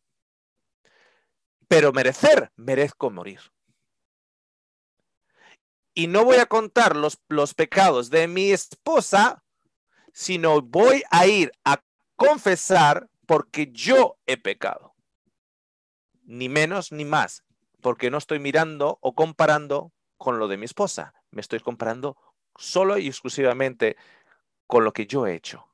Pero merecer, merezco morir. Y no voy a contar los, los pecados de mi esposa, sino voy a ir a confesar porque yo he pecado. Ni menos ni más, porque no estoy mirando o comparando con lo de mi esposa, me estoy comparando solo y exclusivamente con lo que yo he hecho.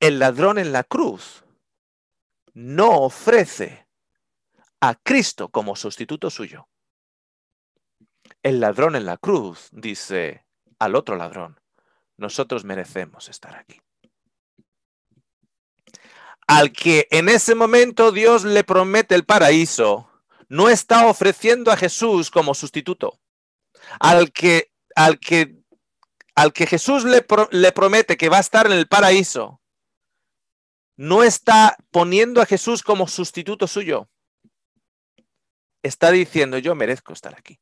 El ladrón en la cruz no ofrece a Cristo como sustituto suyo. El ladrón en la cruz dice al otro ladrón, nosotros merecemos estar aquí. Al que en ese momento Dios le promete el paraíso, no está ofreciendo a Jesús como sustituto. Al que, al que, al que Jesús le, le promete que va a estar en el paraíso, no está poniendo a Jesús como sustituto suyo. Está diciendo, yo merezco estar aquí.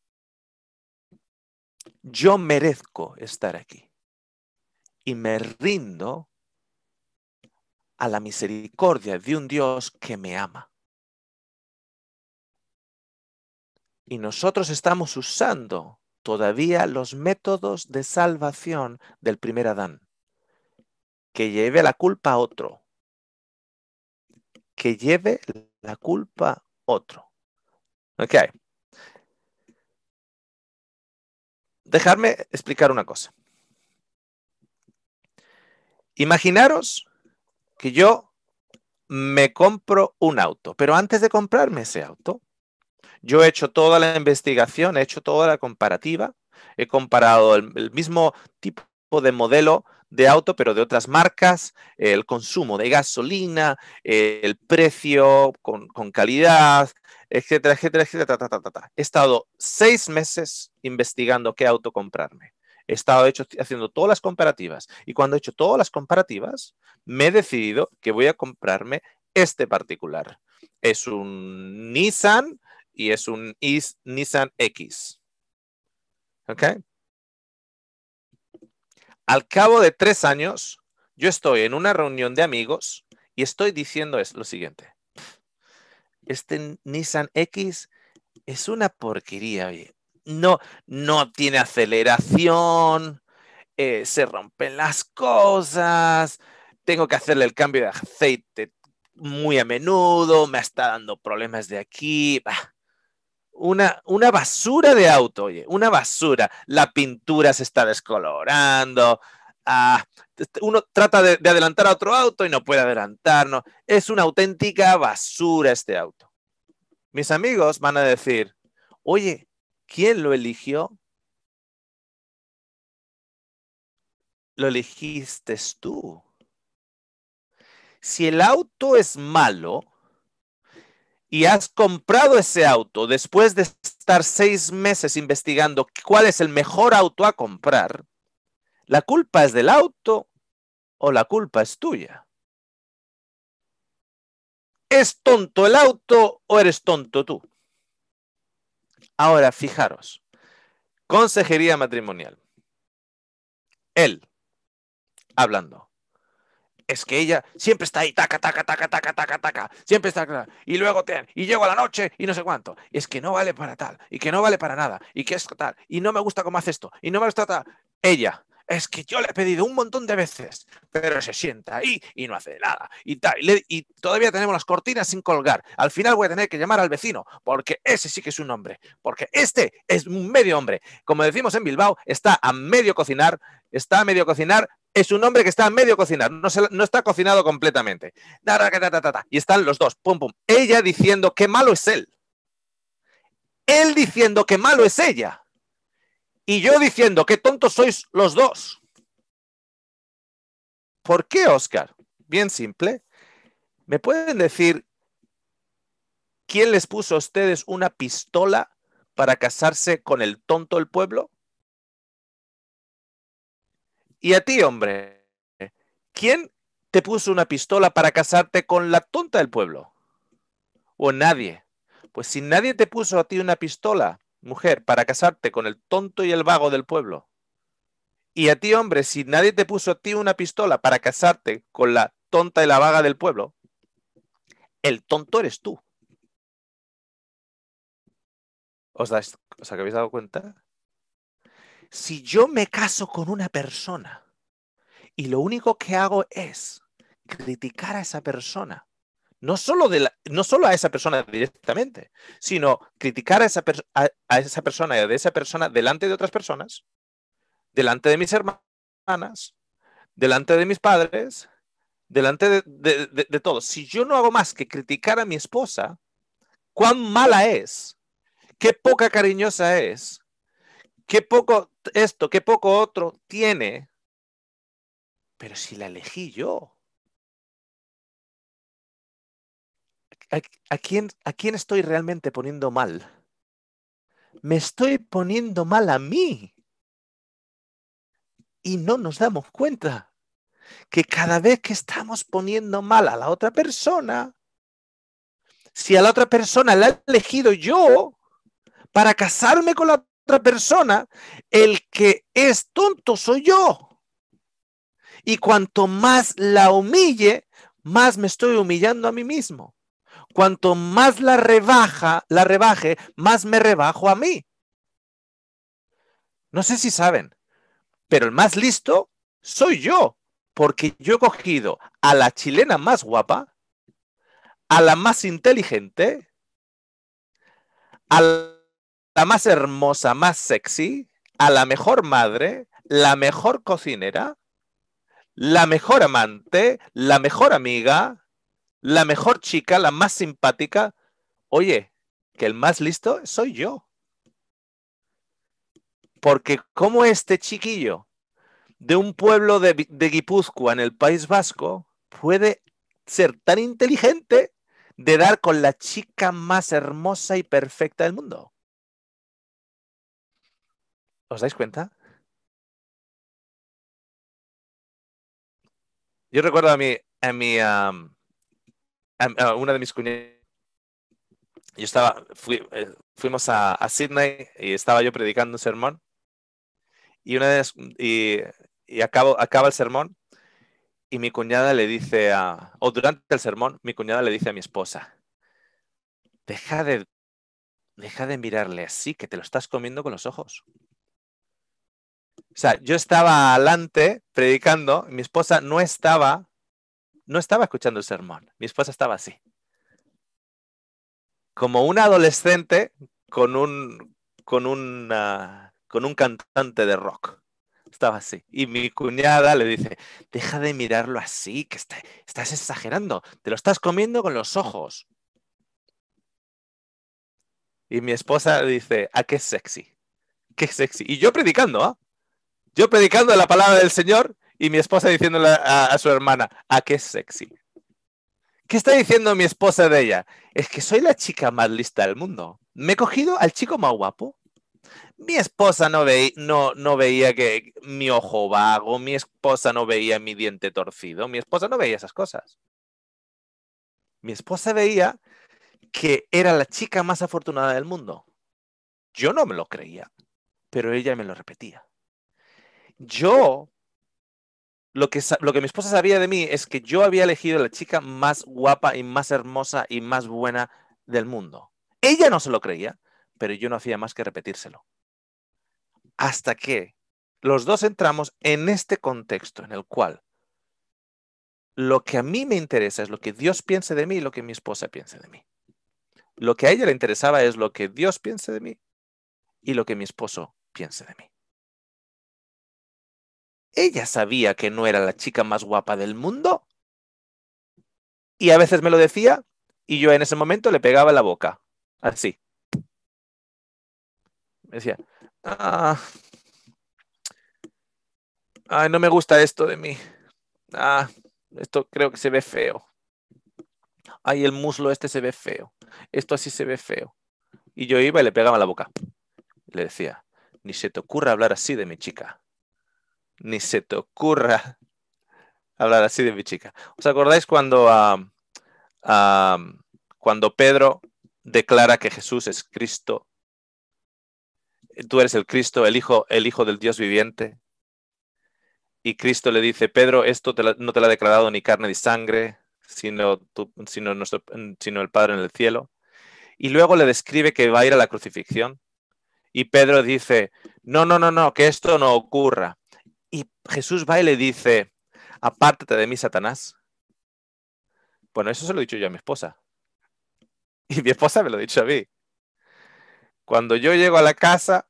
Yo merezco estar aquí y me rindo a la misericordia de un Dios que me ama. Y nosotros estamos usando todavía los métodos de salvación del primer Adán, que lleve la culpa a otro, que lleve la culpa a otro. Ok. Dejarme explicar una cosa. Imaginaros que yo me compro un auto, pero antes de comprarme ese auto, yo he hecho toda la investigación, he hecho toda la comparativa, he comparado el, mismo tipo de modelo de auto, pero de otras marcas, el consumo de gasolina, el precio con, calidad, etcétera, etcétera, etcétera. He estado seis meses investigando qué auto comprarme he estado hecho, haciendo todas las comparativas y cuando he hecho todas las comparativas, me he decidido que voy a comprarme este particular. Es un Nissan y es un Nissan X. ¿Ok? Al cabo de tres años, yo estoy en una reunión de amigos y estoy diciendo lo siguiente. Este Nissan X es una porquería, no, no tiene aceleración, eh, se rompen las cosas, tengo que hacerle el cambio de aceite muy a menudo, me está dando problemas de aquí. Una, basura de auto, oye, una basura. La pintura se está descolorando. Ah, uno trata de, de, adelantar a otro auto y no puede adelantarnos. Es una auténtica basura este auto. Mis amigos van a decir, oye, ¿Quién lo eligió? Lo elegiste tú. Si el auto es malo y has comprado ese auto después de estar seis meses investigando cuál es el mejor auto a comprar, ¿la culpa es del auto o la culpa es tuya? ¿Es tonto el auto o eres tonto tú? Ahora, fijaros, consejería matrimonial. Él, hablando. Es que ella siempre está ahí, taca, taca, taca, taca, taca, taca, siempre está, y luego te, y llego a la noche y no sé cuánto. Es que no vale para tal, y que no vale para nada, y que es tal, y no me gusta cómo hace esto, y no me gusta tal. Ella, es que yo le he pedido un montón de veces, pero se sienta ahí y no hace nada. Y, todavía tenemos las cortinas sin colgar. Al final voy a tener que llamar al vecino, porque ese sí que es un hombre, porque este es un medio hombre. Como decimos en Bilbao, está a medio cocinar, está a medio cocinar, es un hombre que está a medio cocinar, no, no está cocinado completamente. Y están los dos, pum, pum. Ella diciendo que malo es él. Él diciendo que malo es ella. Y yo diciendo, qué tontos sois los dos. ¿Por qué, Oscar? Bien simple. ¿Me pueden decir quién les puso a ustedes una pistola para casarse con el tonto del pueblo? Y a ti, hombre, ¿quién te puso una pistola para casarte con la tonta del pueblo? ¿O nadie? Pues si nadie te puso a ti una pistola mujer, para casarte con el tonto y el vago del pueblo. Y a ti, hombre, si nadie te puso a ti una pistola para casarte con la tonta y la vaga del pueblo, el tonto eres tú. ¿Os, das, ¿Os habéis dado cuenta? Si yo me caso con una persona y lo único que hago es criticar a esa persona no solo, no a esa persona directamente, sino criticar a esa, a, esa persona y a de esa persona delante de otras personas, delante de mis hermanas, delante de mis padres, delante de, de, de todos. Si yo no hago más que criticar a mi esposa, cuán mala es, qué poca cariñosa es, qué poco esto, qué poco otro tiene, pero si la elegí yo. a, quién, quién estoy realmente poniendo mal? Me estoy poniendo mal a mí. Y no nos damos cuenta que cada vez que estamos poniendo mal a la otra persona, si a la otra persona la he elegido yo para casarme con la otra persona, el que es tonto soy yo. Y cuanto más la humille, más me estoy humillando a mí mismo cuanto más la rebaja, la rebaje, más me rebajo a mí. No sé si saben, pero el más listo soy yo, porque yo he cogido a la chilena más guapa, a la más inteligente, a la más hermosa, más sexy, a la mejor madre, la mejor cocinera, la mejor amante, la mejor amiga, la mejor chica, la más simpática, oye, que el más listo soy yo. Porque como este chiquillo de un pueblo de, Guipúzcoa en el País Vasco puede ser tan inteligente de dar con la chica más hermosa y perfecta del mundo. ¿Os dais cuenta? Yo recuerdo a mi, a mi una de mis cuñadas, yo estaba, eh, fuimos a, Sydney y estaba yo predicando un sermón y una vez y, y acabo, acaba el sermón y mi cuñada le dice a, o durante el sermón, mi cuñada le dice a mi esposa, deja de, deja de mirarle así, que te lo estás comiendo con los ojos. O sea, yo estaba adelante predicando, mi esposa no estaba no estaba escuchando el sermón, mi esposa estaba así. Como una adolescente con un, con un, cantante de rock. Estaba así. Y mi cuñada le dice, deja de mirarlo así, que estás exagerando, te lo estás comiendo con los ojos. Y mi esposa dice, ah, qué sexy? Qué sexy. Y yo predicando, ¿ah? Yo predicando la palabra del Señor y mi esposa diciéndole a, su hermana, ¿a ah, qué es sexy? ¿Qué está diciendo mi esposa de ella? Es que soy la chica más lista del mundo. Me he cogido al chico más guapo. Mi esposa no, no veía que mi ojo vago, mi esposa no veía mi diente torcido, mi esposa no veía esas cosas. Mi esposa veía que era la chica más afortunada del mundo. Yo no me lo creía, pero ella me lo repetía. Yo lo que, mi esposa sabía de mí es que yo había elegido la chica más guapa y más hermosa y más buena del mundo. Ella no se lo creía, pero yo no hacía más que repetírselo. Hasta que los dos entramos en este contexto en el cual lo que a mí me interesa es lo que Dios piense de mí y lo que mi esposa piense de mí. Lo que a ella le interesaba es lo que Dios piense de mí y lo que mi esposo piense de mí ella sabía que no era la chica más guapa del mundo y a veces me lo decía y yo en ese momento le pegaba la boca, así. Me decía, ah, no me gusta esto de mí. Ah, esto creo que se ve feo. Ay, el muslo este se ve feo. Esto así se ve feo. Y yo iba y le pegaba la boca. Le decía, ni se te ocurra hablar así de mi chica ni se te ocurra hablar así de mi chica. ¿Os acordáis cuando, cuando Pedro declara que Jesús es Cristo? Tú eres el Cristo, el Hijo, el Hijo del Dios viviente. Y Cristo le dice, Pedro, esto no te lo ha declarado ni carne ni sangre, sino, sino el Padre en el cielo. Y luego le describe que va a ir a la crucifixión. Y Pedro dice, no, no, no, no, que esto no ocurra. Y Jesús va y le dice, apártate de mí, Satanás. Bueno, eso se lo he dicho yo a mi esposa. Y mi esposa me lo ha dicho a mí. Cuando yo llego a la casa,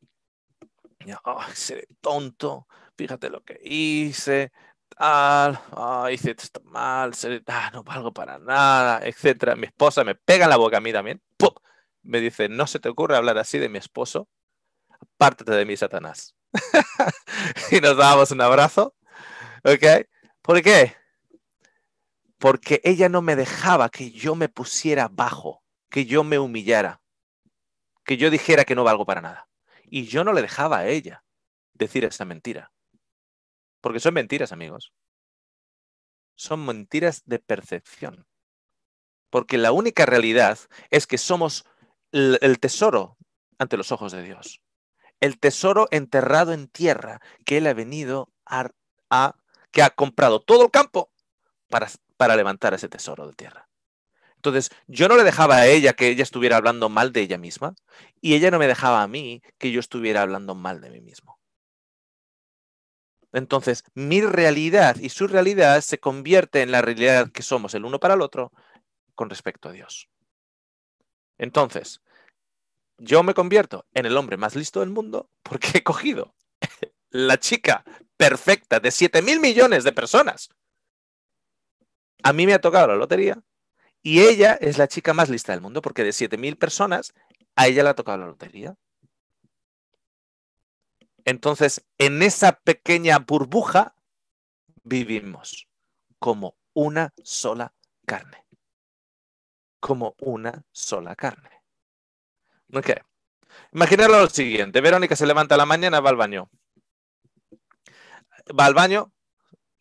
seré tonto, fíjate lo que hice, tal, hice esto mal, seré, ah, no valgo para nada, etc. Mi esposa me pega la boca a mí también, me dice, no se te ocurre hablar así de mi esposo, apártate de mí, Satanás. y nos dábamos un abrazo. ¿Ok? ¿Por qué? Porque ella no me dejaba que yo me pusiera bajo, que yo me humillara, que yo dijera que no valgo para nada. Y yo no le dejaba a ella decir esa mentira. Porque son mentiras, amigos. Son mentiras de percepción. Porque la única realidad es que somos el tesoro ante los ojos de Dios el tesoro enterrado en tierra que él ha venido a, que ha comprado todo el campo para, para levantar ese tesoro de tierra. Entonces, yo no le dejaba a ella que ella estuviera hablando mal de ella misma y ella no me dejaba a mí que yo estuviera hablando mal de mí mismo. Entonces, mi realidad y su realidad se convierte en la realidad que somos el uno para el otro con respecto a Dios. Entonces, yo me convierto en el hombre más listo del mundo porque he cogido la chica perfecta de 7 mil millones de personas. A mí me ha tocado la lotería y ella es la chica más lista del mundo porque de 7 mil personas a ella le ha tocado la lotería. Entonces, en esa pequeña burbuja vivimos como una sola carne. Como una sola carne. Ok. Imaginarlo lo siguiente. Verónica se levanta a la mañana, va al baño. Va al baño,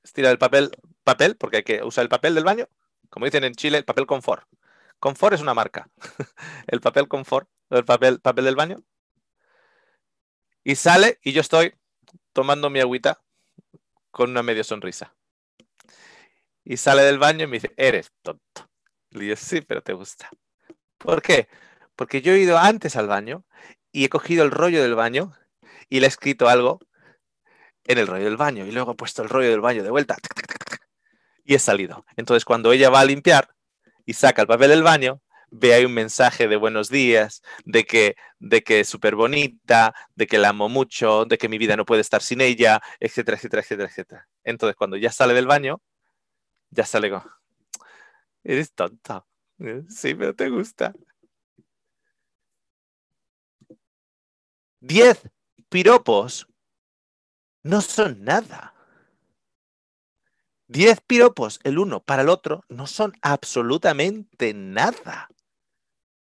estira el papel, papel, porque hay que usar el papel del baño. Como dicen en Chile, el papel confort. Confort es una marca. el papel confort, el papel, papel del baño. Y sale y yo estoy tomando mi agüita con una media sonrisa. Y sale del baño y me dice, eres tonto. Le digo, sí, pero te gusta. ¿Por qué? Porque yo he ido antes al baño y he cogido el rollo del baño y le he escrito algo en el rollo del baño y luego he puesto el rollo del baño de vuelta y he salido. Entonces cuando ella va a limpiar y saca el papel del baño, ve ahí un mensaje de buenos días, de que, de que es súper bonita, de que la amo mucho, de que mi vida no puede estar sin ella, etcétera, etcétera, etcétera, etcétera. Entonces cuando ya sale del baño, ya sale con, eres tonto eh, Sí, pero te gusta. Diez piropos no son nada. Diez piropos, el uno para el otro, no son absolutamente nada.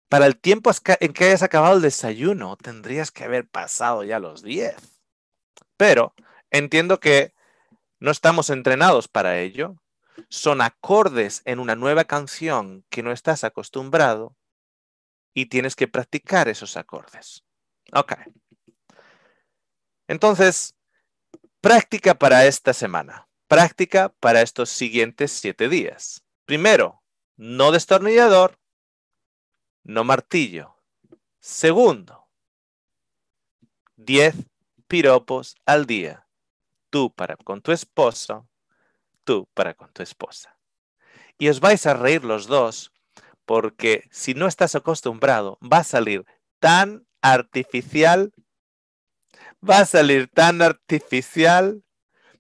Para el tiempo en que hayas acabado el desayuno, tendrías que haber pasado ya los diez. Pero entiendo que no estamos entrenados para ello. Son acordes en una nueva canción que no estás acostumbrado y tienes que practicar esos acordes. Ok. Entonces, práctica para esta semana. Práctica para estos siguientes siete días. Primero, no destornillador, no martillo. Segundo, diez piropos al día. Tú para con tu esposo, tú para con tu esposa. Y os vais a reír los dos porque si no estás acostumbrado, va a salir tan artificial. Va a salir tan artificial.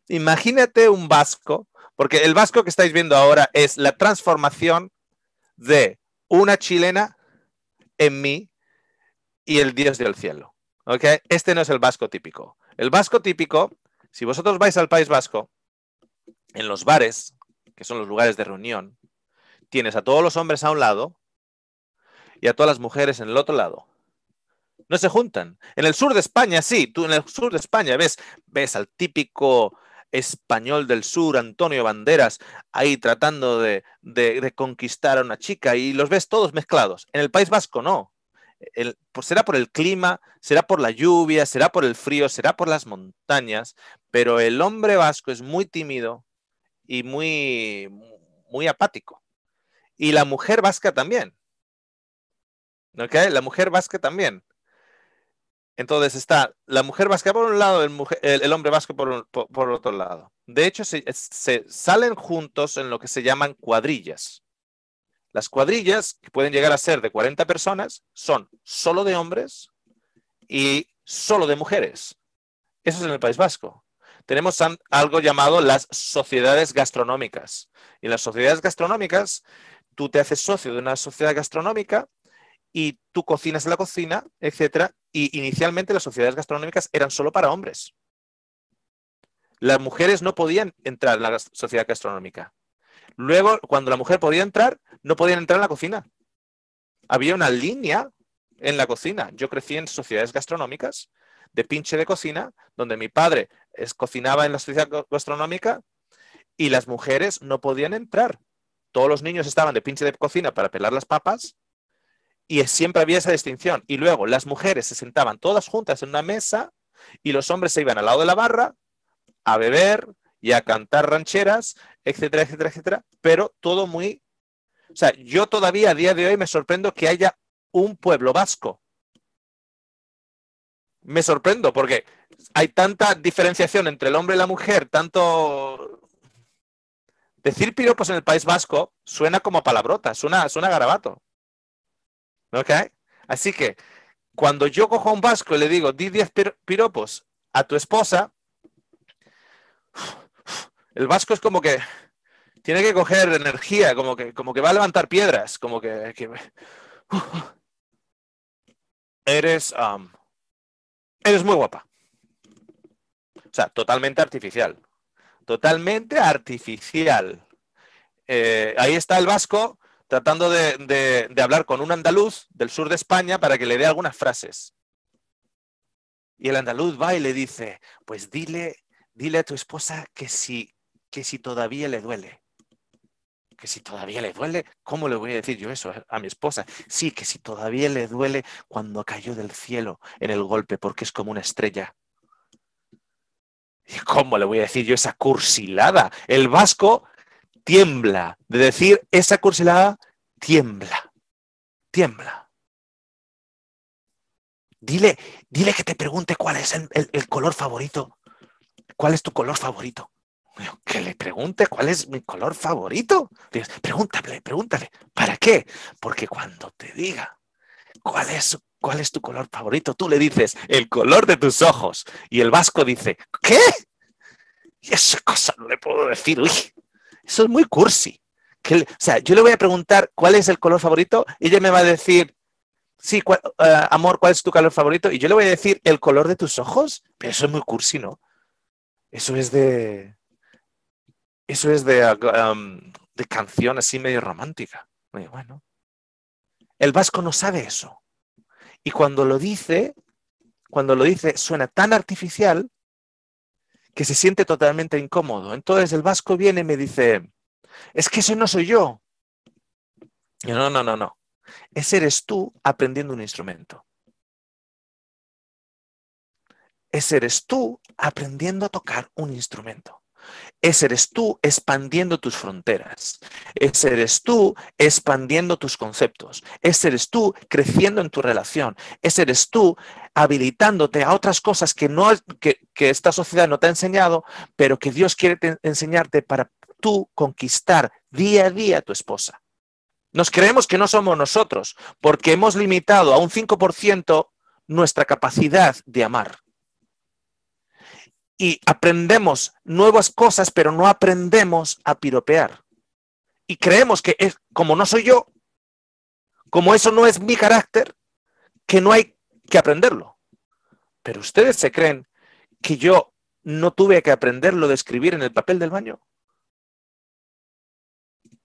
Imagínate un vasco, porque el vasco que estáis viendo ahora es la transformación de una chilena en mí y el Dios del cielo. Este no es el vasco típico. El vasco típico, si vosotros vais al País Vasco, en los bares, que son los lugares de reunión, tienes a todos los hombres a un lado y a todas las mujeres en el otro lado. No se juntan. En el sur de España, sí, tú en el sur de España ves, ves al típico español del sur, Antonio Banderas, ahí tratando de, de, conquistar a una chica y los ves todos mezclados. En el País Vasco no. Pues será por el clima, será por la lluvia, será por el frío, será por las montañas, pero el hombre vasco es muy tímido y muy, muy apático. Y la mujer vasca también. La mujer vasca también. Entonces está la mujer vasca por un lado, el, hombre vasco por, otro lado. De hecho, se, salen juntos en lo que se llaman cuadrillas. Las cuadrillas, que pueden llegar a ser de 40 personas, son solo de hombres y solo de mujeres. Eso es en el País Vasco. Tenemos algo llamado las sociedades gastronómicas. Y las sociedades gastronómicas, tú te haces socio de una sociedad gastronómica y tú cocinas en la cocina, etcétera. Y inicialmente las sociedades gastronómicas eran solo para hombres. Las mujeres no podían entrar en la sociedad gastronómica. Luego, cuando la mujer podía entrar, no podían entrar en la cocina. Había una línea en la cocina. Yo crecí en sociedades gastronómicas de pinche de cocina, donde mi padre cocinaba en la sociedad gastronómica y las mujeres no podían entrar. Todos los niños estaban de pinche de cocina para pelar las papas y siempre había esa distinción. Y luego las mujeres se sentaban todas juntas en una mesa y los hombres se iban al lado de la barra a beber y a cantar rancheras, etcétera, etcétera, etcétera, pero todo muy... O sea, yo todavía a día de hoy me sorprendo que haya un pueblo vasco. Me sorprendo porque hay tanta diferenciación entre el hombre y la mujer, tanto... Decir piropos en el País Vasco suena como palabrota, suena, suena garabato. ¿Ok? Así que cuando yo cojo a un vasco y le digo, di 10 piropos a tu esposa, el vasco es como que tiene que coger energía, como que, como que va a levantar piedras, como que... eres, um, eres muy guapa. O sea, totalmente artificial. Totalmente artificial. Eh, ahí está el vasco tratando de, de, hablar con un andaluz del sur de España para que le dé algunas frases. Y el andaluz va y le dice, pues dile, dile a tu esposa que si, que si todavía le duele. Que si todavía le duele, ¿cómo le voy a decir yo eso a mi esposa? Sí, que si todavía le duele cuando cayó del cielo en el golpe, porque es como una estrella. ¿Y ¿Cómo le voy a decir yo esa cursilada? El vasco tiembla. De decir esa cursilada, tiembla, tiembla. Dile, dile que te pregunte cuál es el, color favorito. ¿Cuál es tu color favorito? Que le pregunte cuál es mi color favorito. Pregúntale, pregúntale. ¿Para qué? Porque cuando te diga cuál es, cuál es tu color favorito, tú le dices el color de tus ojos. Y el vasco dice, ¿qué? Y esa cosa no le puedo decir, uy, eso es muy cursi. o sea, yo le voy a preguntar cuál es el color favorito, ella me va a decir, sí, eh, amor, ¿cuál es tu color favorito? Y yo le voy a decir el color de tus ojos, pero eso es muy cursi, ¿no? Eso es de... Eso es de, ah, de canción así medio romántica. Bueno, el vasco no sabe eso. Y cuando lo dice, cuando lo dice, suena tan artificial que se siente totalmente incómodo. Entonces el vasco viene y me dice, es que eso no soy yo. no, no, no, no. Ese eres tú aprendiendo un instrumento. Ese eres tú aprendiendo a tocar un instrumento. Ese eres tú expandiendo tus fronteras. Ese eres tú expandiendo tus conceptos. Ese eres tú creciendo en tu relación. Ese eres tú habilitándote a otras cosas que, no, que, que esta sociedad no te ha enseñado, pero que Dios quiere enseñarte para tú conquistar día a día a tu esposa. Nos creemos que no somos nosotros porque hemos limitado a un 5% nuestra capacidad de amar y aprendemos nuevas cosas, pero no aprendemos a piropear. Y creemos que es, como no soy yo, como eso no es mi carácter, que no hay que aprenderlo. Pero ustedes se creen que yo no tuve que aprenderlo de escribir en el papel del baño.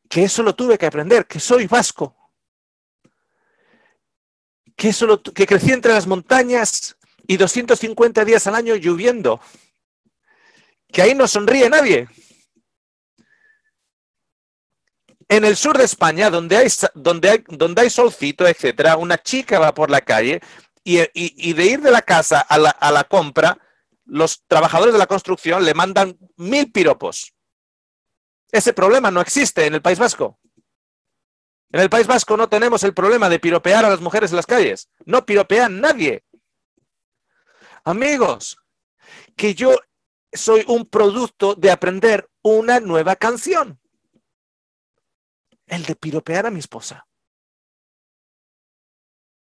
Que eso lo tuve que aprender, que soy vasco. Que, eso lo, que crecí entre las montañas y 250 días al año lloviendo que ahí no sonríe nadie. En el sur de España, donde hay, donde hay, donde hay solcito, etcétera, una chica va por la calle y, de ir de la casa a la, a la compra, los trabajadores de la construcción le mandan mil piropos. Ese problema no existe en el País Vasco. En el País Vasco no tenemos el problema de piropear a las mujeres en las calles. No piropean nadie. Amigos, que yo soy un producto de aprender una nueva canción. El de piropear a mi esposa.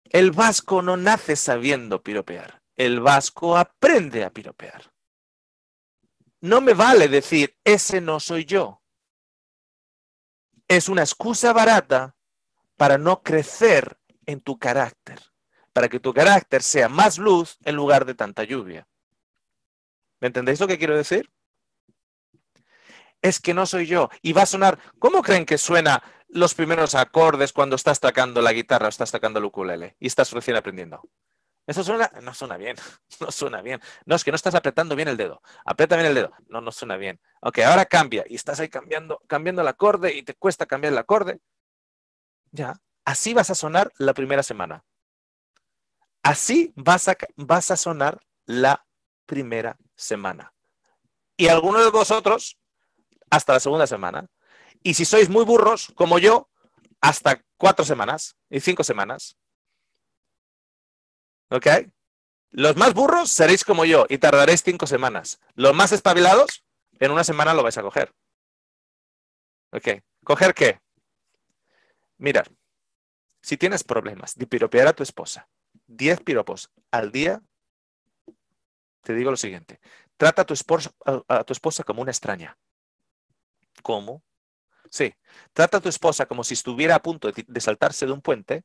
El vasco no nace sabiendo piropear. El vasco aprende a piropear. No me vale decir, ese no soy yo. Es una excusa barata para no crecer en tu carácter, para que tu carácter sea más luz en lugar de tanta lluvia. ¿Me entendéis lo que quiero decir? Es que no soy yo. Y va a sonar, ¿cómo creen que suena los primeros acordes cuando estás tocando la guitarra o estás tocando el ukulele y estás recién aprendiendo? Eso suena, no suena bien, no suena bien. No, es que no estás apretando bien el dedo. Aprieta bien el dedo. No, no suena bien. Ok, ahora cambia y estás ahí cambiando, cambiando el acorde y te cuesta cambiar el acorde. Ya, así vas a sonar la primera semana. Así vas a, vas a sonar la primera semana. Y algunos de vosotros hasta la segunda semana. Y si sois muy burros, como yo, hasta cuatro semanas y cinco semanas. ¿Ok? Los más burros seréis como yo y tardaréis cinco semanas. Los más espabilados, en una semana lo vais a coger. ¿Ok? ¿Coger qué? Mirad, si tienes problemas de piropear a tu esposa, diez piropos al día te digo lo siguiente, trata a tu, esposa, a, tu esposa como una extraña. ¿Cómo? Sí, trata a tu esposa como si estuviera a punto de, saltarse de un puente,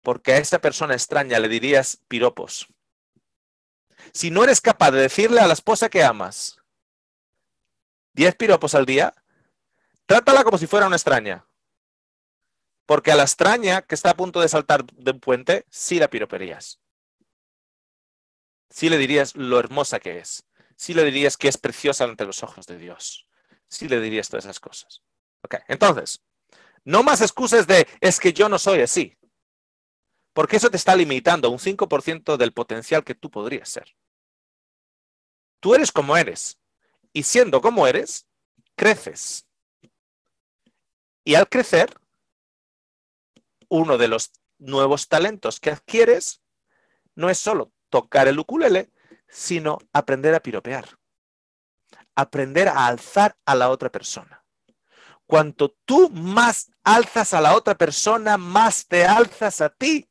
porque a esa persona extraña le dirías piropos. Si no eres capaz de decirle a la esposa que amas 10 piropos al día, trátala como si fuera una extraña. Porque a la extraña que está a punto de saltar de un puente, sí la piroperías sí le dirías lo hermosa que es, sí le dirías que es preciosa ante los ojos de Dios, sí le dirías todas esas cosas. Ok, entonces, no más excusas de es que yo no soy así, porque eso te está limitando un 5% del potencial que tú podrías ser. Tú eres como eres, y siendo como eres, creces. Y al crecer, uno de los nuevos talentos que adquieres no es solo tocar el ukulele, sino aprender a piropear. Aprender a alzar a la otra persona. Cuanto tú más alzas a la otra persona, más te alzas a ti.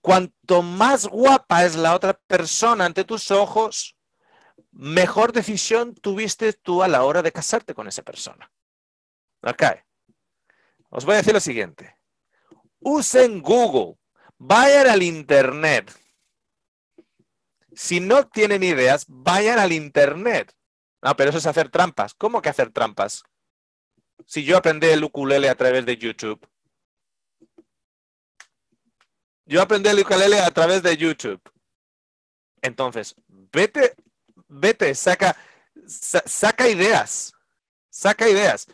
Cuanto más guapa es la otra persona ante tus ojos, mejor decisión tuviste tú a la hora de casarte con esa persona. Ok. Os voy a decir lo siguiente. Usen Google Vayan al Internet. Si no tienen ideas, vayan al Internet. Ah, pero eso es hacer trampas. ¿Cómo que hacer trampas? Si yo aprendí el ukulele a través de YouTube. Yo aprendí el ukulele a través de YouTube. Entonces, vete, vete, saca, saca ideas. Saca ideas.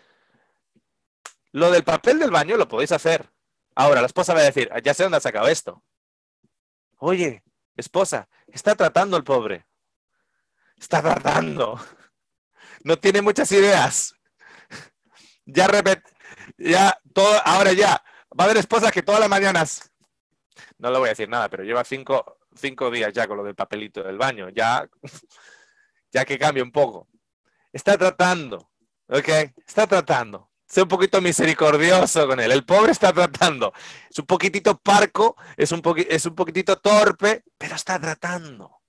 Lo del papel del baño lo podéis hacer. Ahora la esposa va a decir, ah, ya sé dónde ha sacado esto. Oye, esposa, está tratando el pobre. Está tratando. No tiene muchas ideas. Ya repet, ya todo, ahora ya. Va a haber esposa que todas las mañanas. No le voy a decir nada, pero lleva cinco, cinco días ya con lo del papelito del baño. Ya, ya que cambie un poco. Está tratando. ¿Ok? Está tratando sea un poquito misericordioso con él. El pobre está tratando. Es un poquitito parco, es un, poqu es un poquitito torpe, pero está tratando.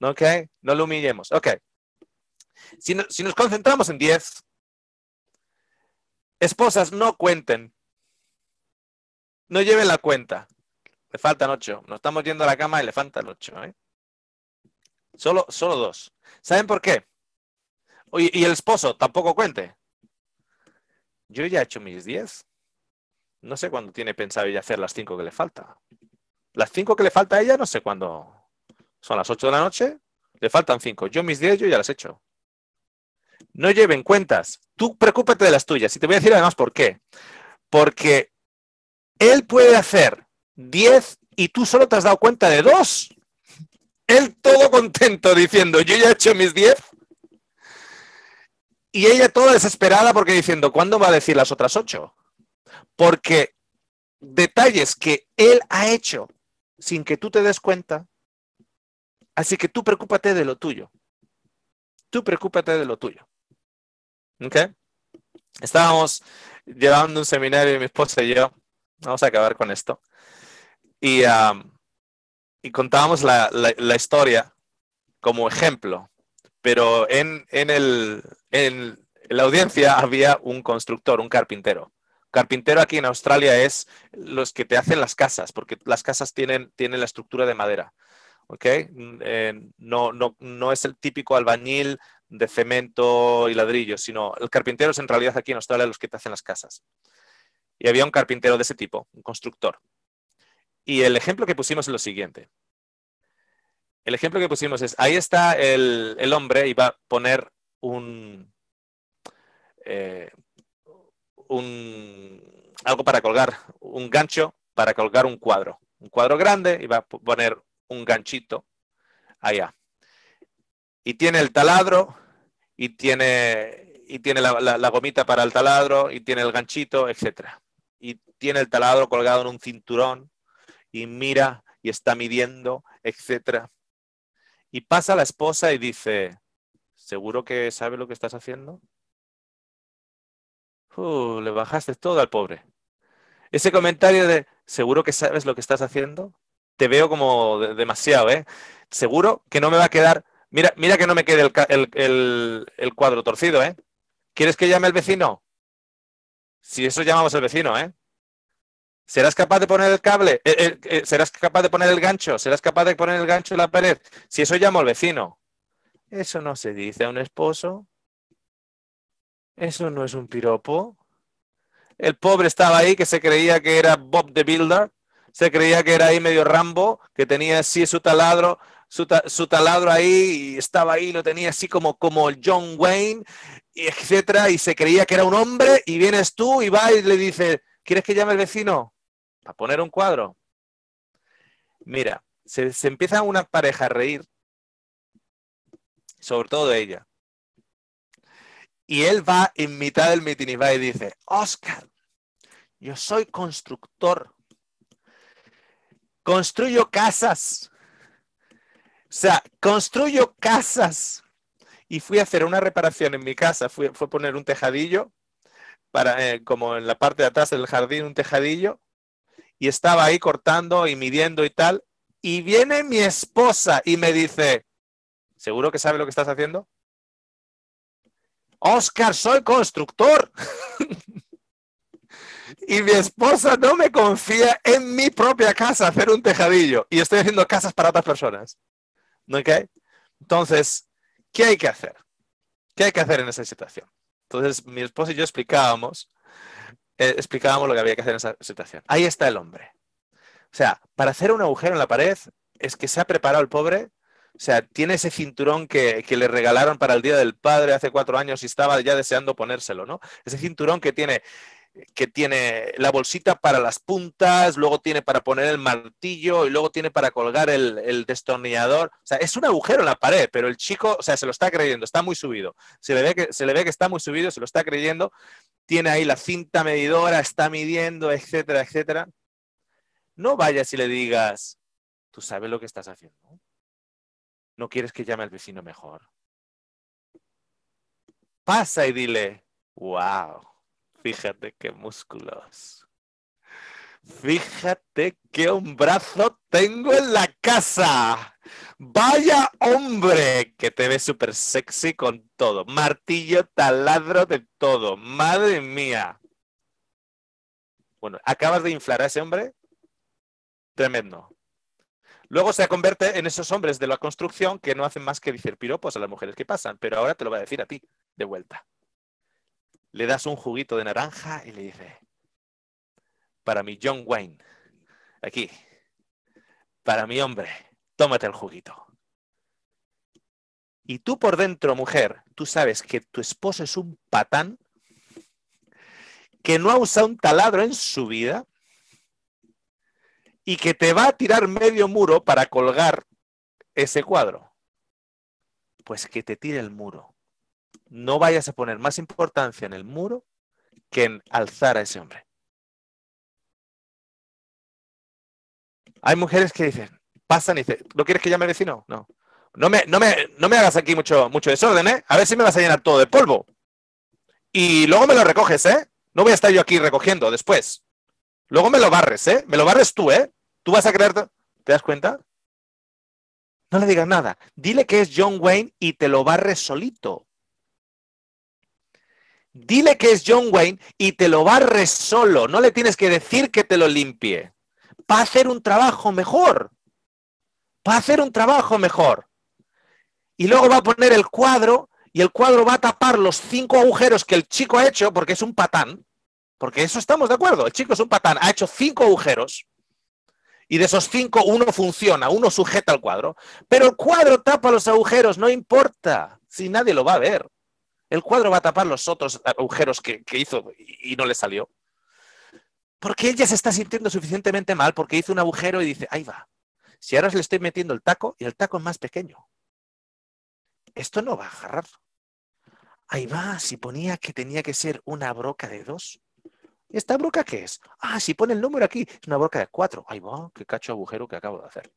¿Ok? No lo humillemos. Ok. Si, nos concentramos en 10, esposas no cuenten. No lleven la cuenta. Le faltan 8. Nos estamos yendo a la cama y le faltan 8. ¿eh? Solo, solo dos. ¿Saben por qué? y el esposo tampoco cuente. Yo ya he hecho mis 10. No sé cuándo tiene pensado ella hacer las 5 que le falta. Las 5 que le falta a ella, no sé cuándo. Son las 8 de la noche, le faltan 5. Yo mis 10, yo ya las he hecho. No lleven cuentas. Tú preocúpate de las tuyas. Y te voy a decir además por qué. Porque él puede hacer 10 y tú solo te has dado cuenta de dos. Él todo contento diciendo, yo ya he hecho mis 10 y ella toda desesperada porque diciendo, ¿cuándo va a decir las otras ocho? Porque detalles que él ha hecho sin que tú te des cuenta. Así que tú preocúpate de lo tuyo. Tú preocúpate de lo tuyo. Estábamos llevando un seminario mi esposa y yo. Vamos a acabar con esto. Y, um, y contábamos la historia como ejemplo pero en, la audiencia había un constructor, un carpintero. Carpintero aquí en Australia es los que te hacen las casas, porque las casas tienen, la estructura de madera. Eh, no, no es el típico albañil de cemento y ladrillo, sino el carpintero es en realidad aquí en Australia los que te hacen las casas. Y había un carpintero de ese tipo, un constructor. Y el ejemplo que pusimos es lo siguiente el ejemplo que pusimos es, ahí está el, hombre y va a poner eh, un, algo para colgar, un gancho para colgar un cuadro, un cuadro grande y va a poner un ganchito allá. Y tiene el taladro y tiene, y tiene la, gomita para el taladro y tiene el ganchito, etc. Y tiene el taladro colgado en un cinturón y mira y está midiendo, etcétera. Y pasa la esposa y dice, ¿seguro que sabe lo que estás haciendo? Uh, le bajaste todo al pobre. Ese comentario de, ¿seguro que sabes lo que estás haciendo? Te veo como demasiado, ¿eh? Seguro que no me va a quedar, mira, mira que no me quede el cuadro torcido, ¿eh? ¿Quieres que llame al vecino? Si eso llamamos al vecino, ¿eh? ¿Serás capaz de poner el cable? Eh, eh, eh, ¿Serás capaz de poner el gancho? ¿Serás capaz de poner el gancho en la pared? Si eso llama al vecino. Eso no se dice a un esposo. Eso no es un piropo. El pobre estaba ahí que se creía que era Bob the Builder, se creía que era ahí medio Rambo, que tenía así su taladro, su, taladro ahí y estaba ahí, lo tenía así como, como John Wayne, etcétera, y se creía que era un hombre y vienes tú y va y le dice, ¿quieres que llame el vecino? A poner un cuadro. Mira, se, empieza una pareja a reír, sobre todo ella. Y él va en mitad del mitin y va y dice, Oscar, yo soy constructor. Construyo casas. O sea, construyo casas. Y fui a hacer una reparación en mi casa. Fui, fue poner un tejadillo, para, eh, como en la parte de atrás del jardín, un tejadillo y estaba ahí cortando y midiendo y tal. Y viene mi esposa y me dice, ¿seguro que sabe lo que estás haciendo? Oscar, soy constructor. y mi esposa no me confía en mi propia casa hacer un tejadillo. Y estoy haciendo casas para otras personas. Entonces, ¿qué hay que hacer? ¿Qué hay que hacer en esa situación? Entonces, mi esposa y yo explicábamos eh, explicábamos lo que había que hacer en esa situación. Ahí está el hombre. O sea, para hacer un agujero en la pared es que se ha preparado el pobre, o sea, tiene ese cinturón que, que, le regalaron para el Día del Padre hace cuatro años y estaba ya deseando ponérselo, ¿no? Ese cinturón que tiene que tiene la bolsita para las puntas, luego tiene para poner el martillo y luego tiene para colgar el, destornillador. O sea, es un agujero en la pared, pero el chico, o sea, se lo está creyendo, está muy subido. Se le ve que, se le ve que está muy subido, se lo está creyendo. Tiene ahí la cinta medidora, está midiendo, etcétera, etcétera. No vayas y le digas, tú sabes lo que estás haciendo. No quieres que llame al vecino mejor. Pasa y dile, wow Fíjate qué músculos. Fíjate qué brazo tengo en la casa. Vaya hombre que te ve súper sexy con todo. Martillo, taladro de todo. Madre mía. Bueno, acabas de inflar a ese hombre. Tremendo. Luego se convierte en esos hombres de la construcción que no hacen más que decir piropos a las mujeres que pasan, pero ahora te lo voy a decir a ti, de vuelta le das un juguito de naranja y le dices, para mi John Wayne, aquí, para mi hombre, tómate el juguito. Y tú por dentro, mujer, tú sabes que tu esposo es un patán que no ha usado un taladro en su vida y que te va a tirar medio muro para colgar ese cuadro. Pues que te tire el muro no vayas a poner más importancia en el muro que en alzar a ese hombre. Hay mujeres que dicen, pasan y dicen, ¿no quieres que llame al vecino? No. No me, no, me, hagas aquí mucho, mucho desorden, ¿eh? A ver si me vas a llenar todo de polvo. Y luego me lo recoges, ¿eh? No voy a estar yo aquí recogiendo después. Luego me lo barres, ¿eh? Me lo barres tú, ¿eh? Tú vas a creer... ¿Te das cuenta? No le digas nada. Dile que es John Wayne y te lo barres solito. Dile que es John Wayne y te lo barres solo. No le tienes que decir que te lo limpie. Va a hacer un trabajo mejor. Va a hacer un trabajo mejor. Y luego va a poner el cuadro y el cuadro va a tapar los cinco agujeros que el chico ha hecho porque es un patán. Porque eso estamos de acuerdo. El chico es un patán. Ha hecho cinco agujeros. Y de esos cinco, uno funciona, uno sujeta al cuadro. Pero el cuadro tapa los agujeros, no importa. Si nadie lo va a ver. El cuadro va a tapar los otros agujeros que, hizo y, no le salió. Porque ella se está sintiendo suficientemente mal porque hizo un agujero y dice, ahí va. Si ahora le estoy metiendo el taco y el taco es más pequeño. Esto no va a agarrar. Ahí va, si ponía que tenía que ser una broca de dos. ¿Esta broca qué es? Ah, si pone el número aquí, es una broca de cuatro. Ahí va, qué cacho agujero que acabo de hacer.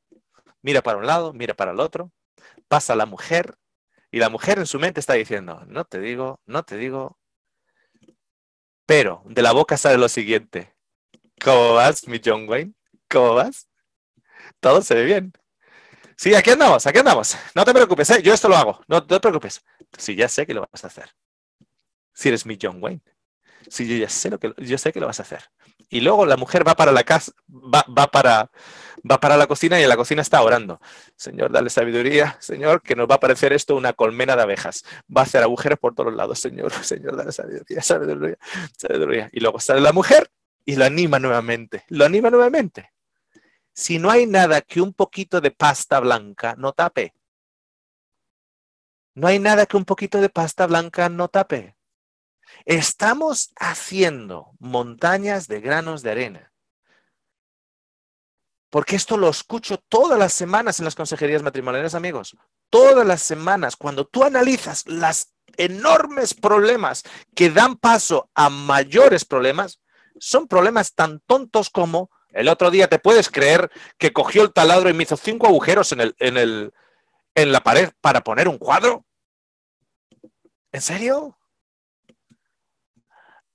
Mira para un lado, mira para el otro. Pasa la mujer, y la mujer en su mente está diciendo, no te digo, no te digo. Pero de la boca sale lo siguiente. ¿Cómo vas, mi John Wayne? ¿Cómo vas? Todo se ve bien. Sí, aquí andamos, aquí andamos. No te preocupes, ¿eh? yo esto lo hago. No, te preocupes. Si sí, ya sé que lo vas a hacer. Si eres mi John Wayne. Si yo ya sé lo que yo sé que lo vas a hacer y luego la mujer va para la casa, va, para, va para la cocina y en la cocina está orando. Señor, dale sabiduría, Señor, que nos va a parecer esto una colmena de abejas. Va a hacer agujeros por todos lados, Señor, Señor, dale sabiduría, sabiduría, sabiduría. Y luego sale la mujer y lo anima nuevamente, lo anima nuevamente. Si no hay nada que un poquito de pasta blanca no tape. No hay nada que un poquito de pasta blanca no tape. Estamos haciendo montañas de granos de arena. Porque esto lo escucho todas las semanas en las consejerías matrimoniales, amigos. Todas las semanas, cuando tú analizas los enormes problemas que dan paso a mayores problemas, son problemas tan tontos como el otro día te puedes creer que cogió el taladro y me hizo cinco agujeros en, en la pared para poner un cuadro. ¿En serio?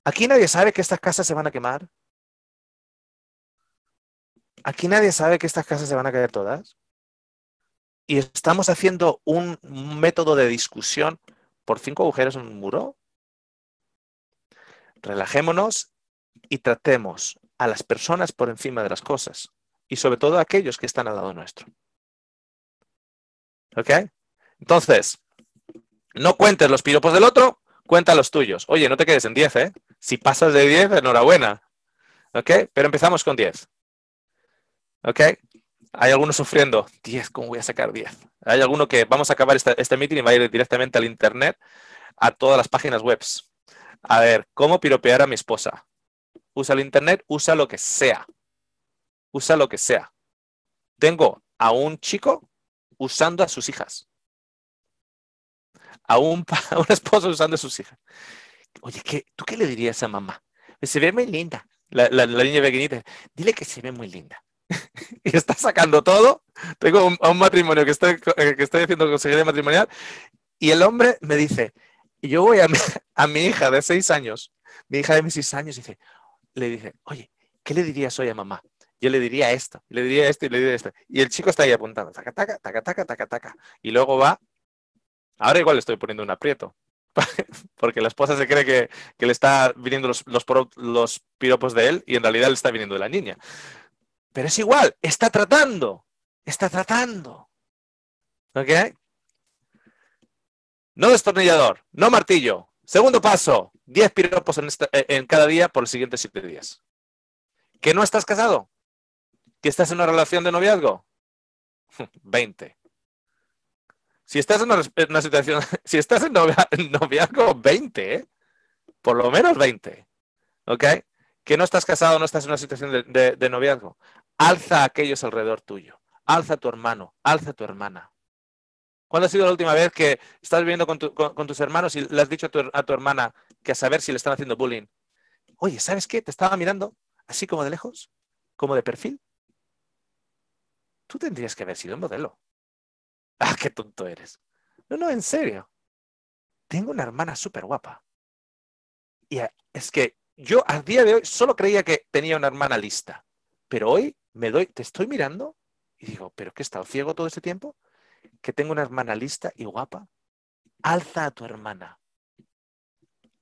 Aquí nadie sabe que estas casas se van a quemar. Aquí nadie sabe que estas casas se van a caer todas. Y estamos haciendo un método de discusión por cinco agujeros en un muro. Relajémonos y tratemos a las personas por encima de las cosas y sobre todo a aquellos que están al lado nuestro. ¿Ok? Entonces, no cuentes los piropos del otro, cuenta los tuyos. Oye, no te quedes en 10, ¿eh? Si pasas de 10, enhorabuena. ¿Ok? Pero empezamos con 10. ¿Ok? Hay algunos sufriendo. 10, ¿cómo voy a sacar 10? Hay alguno que vamos a acabar este meeting y va a ir directamente al internet, a todas las páginas web. A ver, ¿cómo piropear a mi esposa? Usa el internet, usa lo que sea. Usa lo que sea. Tengo a un chico usando a sus hijas. A a un esposo usando a sus hijas oye, ¿qué, ¿tú qué le dirías a mamá? Se ve muy linda, la, niña pequeñita. Dile que se ve muy linda. y está sacando todo. Tengo un, un matrimonio eh, que estoy, haciendo consejería matrimonial y el hombre me dice, yo voy a mi, hija de seis años, mi hija de mis seis años, dice, le dice, oye, ¿qué le dirías hoy a mamá? Yo le diría esto, le diría esto y le diría esto. Y el chico está ahí apuntando, taca, taca, taca, taca, taca, taca. Y luego va, ahora igual le estoy poniendo un aprieto, porque la esposa se cree que, le está viniendo los, piropos de él y en realidad le está viniendo de la niña. Pero es igual, está tratando, está tratando. ¿Ok? No destornillador, no martillo. Segundo paso, 10 piropos en, en cada día por los siguientes 7 días. ¿Que no estás casado? ¿Que estás en una relación de noviazgo? 20. Si estás en una, situación, si estás en noviazgo, 20, ¿eh? por lo menos 20, ¿ok? Que no estás casado, no estás en una situación de, noviazgo. Alza a aquellos alrededor tuyo, alza a tu hermano, alza a tu hermana. ¿Cuándo ha sido la última vez que estás viviendo con, tus hermanos y le has dicho a tu, a tu, hermana que a saber si le están haciendo bullying? Oye, ¿sabes qué? Te estaba mirando así como de lejos, como de perfil. Tú tendrías que haber sido un modelo. Ah, qué tonto eres. No, no, en serio. Tengo una hermana súper guapa. Y eh, es que yo al día de hoy solo creía que tenía una hermana lista. Pero hoy me doy, te estoy mirando y digo, ¿pero qué he estado ciego todo este tiempo? Que tengo una hermana lista y guapa. Alza a tu hermana.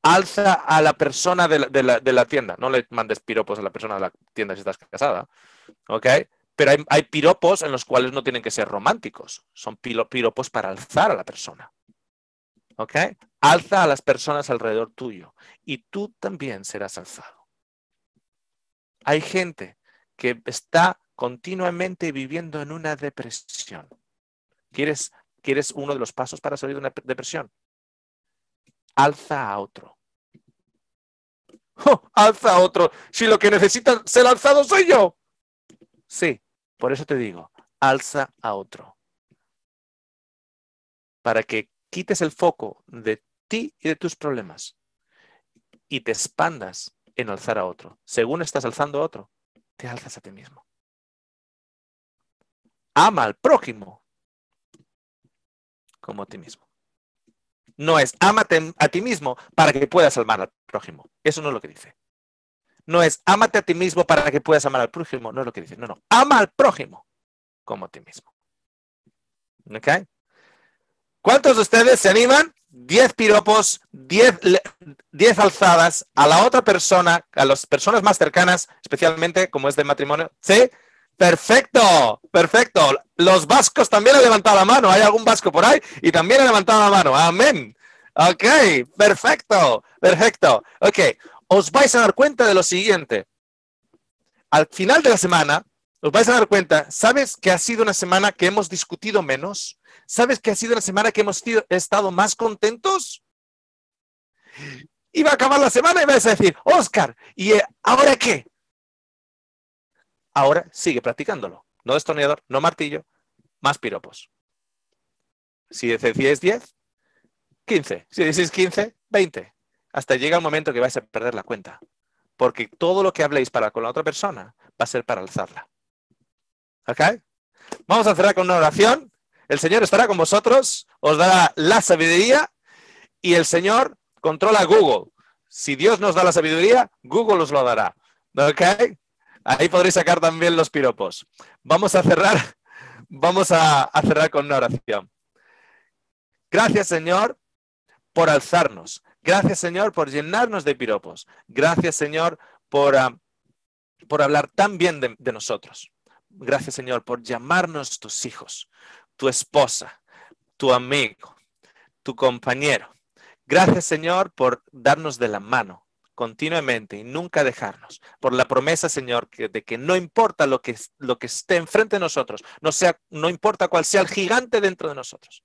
Alza a la persona de la, de la tienda. No le mandes piropos a la persona de la tienda si estás casada. ¿Ok? Pero hay, piropos en los cuales no tienen que ser románticos, son piropos para alzar a la persona. ¿Ok? Alza a las personas alrededor tuyo y tú también serás alzado. Hay gente que está continuamente viviendo en una depresión. ¿Quieres, uno de los pasos para salir de una depresión? Alza a otro. ¡Oh! alza a otro. Si lo que necesita ser alzado soy yo. Sí, por eso te digo, alza a otro. Para que quites el foco de ti y de tus problemas y te expandas en alzar a otro. Según estás alzando a otro, te alzas a ti mismo. Ama al prójimo como a ti mismo. No es ámate a ti mismo para que puedas amar al prójimo. Eso no es lo que dice no es ámate a ti mismo para que puedas amar al prójimo, no es lo que dice, no, no, ama al prójimo como a ti mismo. ¿Ok? ¿Cuántos de ustedes se animan? Diez piropos, diez, diez alzadas a la otra persona, a las personas más cercanas, especialmente como es de matrimonio. ¿Sí? Perfecto, perfecto. Los vascos también han levantado la mano. Hay algún vasco por ahí y también ha levantado la mano. Amén. Ok, perfecto, perfecto. Ok, os vais a dar cuenta de lo siguiente. Al final de la semana, os vais a dar cuenta, ¿sabes que ha sido una semana que hemos discutido menos? ¿Sabes que ha sido una semana que hemos estado más contentos? Y va a acabar la semana y vais a decir, Oscar, ¿y eh, ahora qué? Ahora sigue practicándolo. No destornillador, no martillo, más piropos. Si decís diez, 10, 15. Si decís 15, 20 hasta llega el momento que vais a perder la cuenta, porque todo lo que habléis para con la otra persona va a ser para alzarla. ¿Ok? Vamos a cerrar con una oración. El Señor estará con vosotros, os dará la sabiduría y el Señor controla Google. Si Dios nos da la sabiduría, Google os lo dará. ¿Ok? Ahí podréis sacar también los piropos. Vamos a cerrar, vamos a, a cerrar con una oración. Gracias, Señor, por alzarnos. Gracias, Señor, por llenarnos de piropos. Gracias, Señor, por, ah, hablar tan bien de, nosotros. Gracias, Señor, por llamarnos tus hijos, tu esposa, tu amigo, tu compañero. Gracias, Señor, por darnos de la mano continuamente y nunca dejarnos. Por la promesa, Señor, de que no importa lo que, lo que esté enfrente de nosotros, no, sea, no importa cuál sea el gigante dentro de nosotros,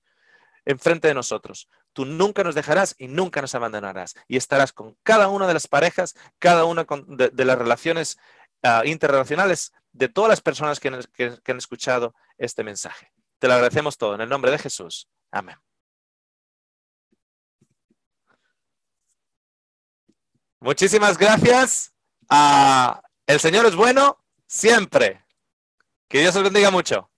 enfrente de nosotros. Tú nunca nos dejarás y nunca nos abandonarás. Y estarás con cada una de las parejas, cada una de, las relaciones ah, interrelacionales de todas las personas que, han escuchado este mensaje. Te lo agradecemos todo en el nombre de Jesús. Amén. Muchísimas gracias. Ah, el Señor es bueno siempre. Que Dios os bendiga mucho.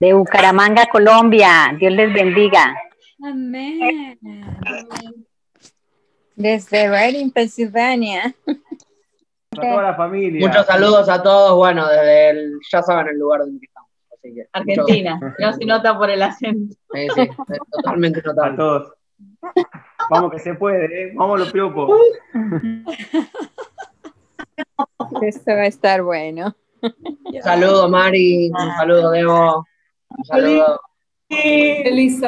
de Bucaramanga, Colombia. Dios les bendiga. Amén. Desde Reading, Pensilvania. A toda la familia. Muchos saludos a todos. Bueno, desde el, ya saben el lugar donde estamos. Argentina. No se nota por el acento. Sí, sí, totalmente notable. A todos. Vamos que se puede, ¿eh? vamos los piopos. Esto va a estar bueno. Saludos, saludo, Mari. Un saludo, Debo. Un saludo. Feliz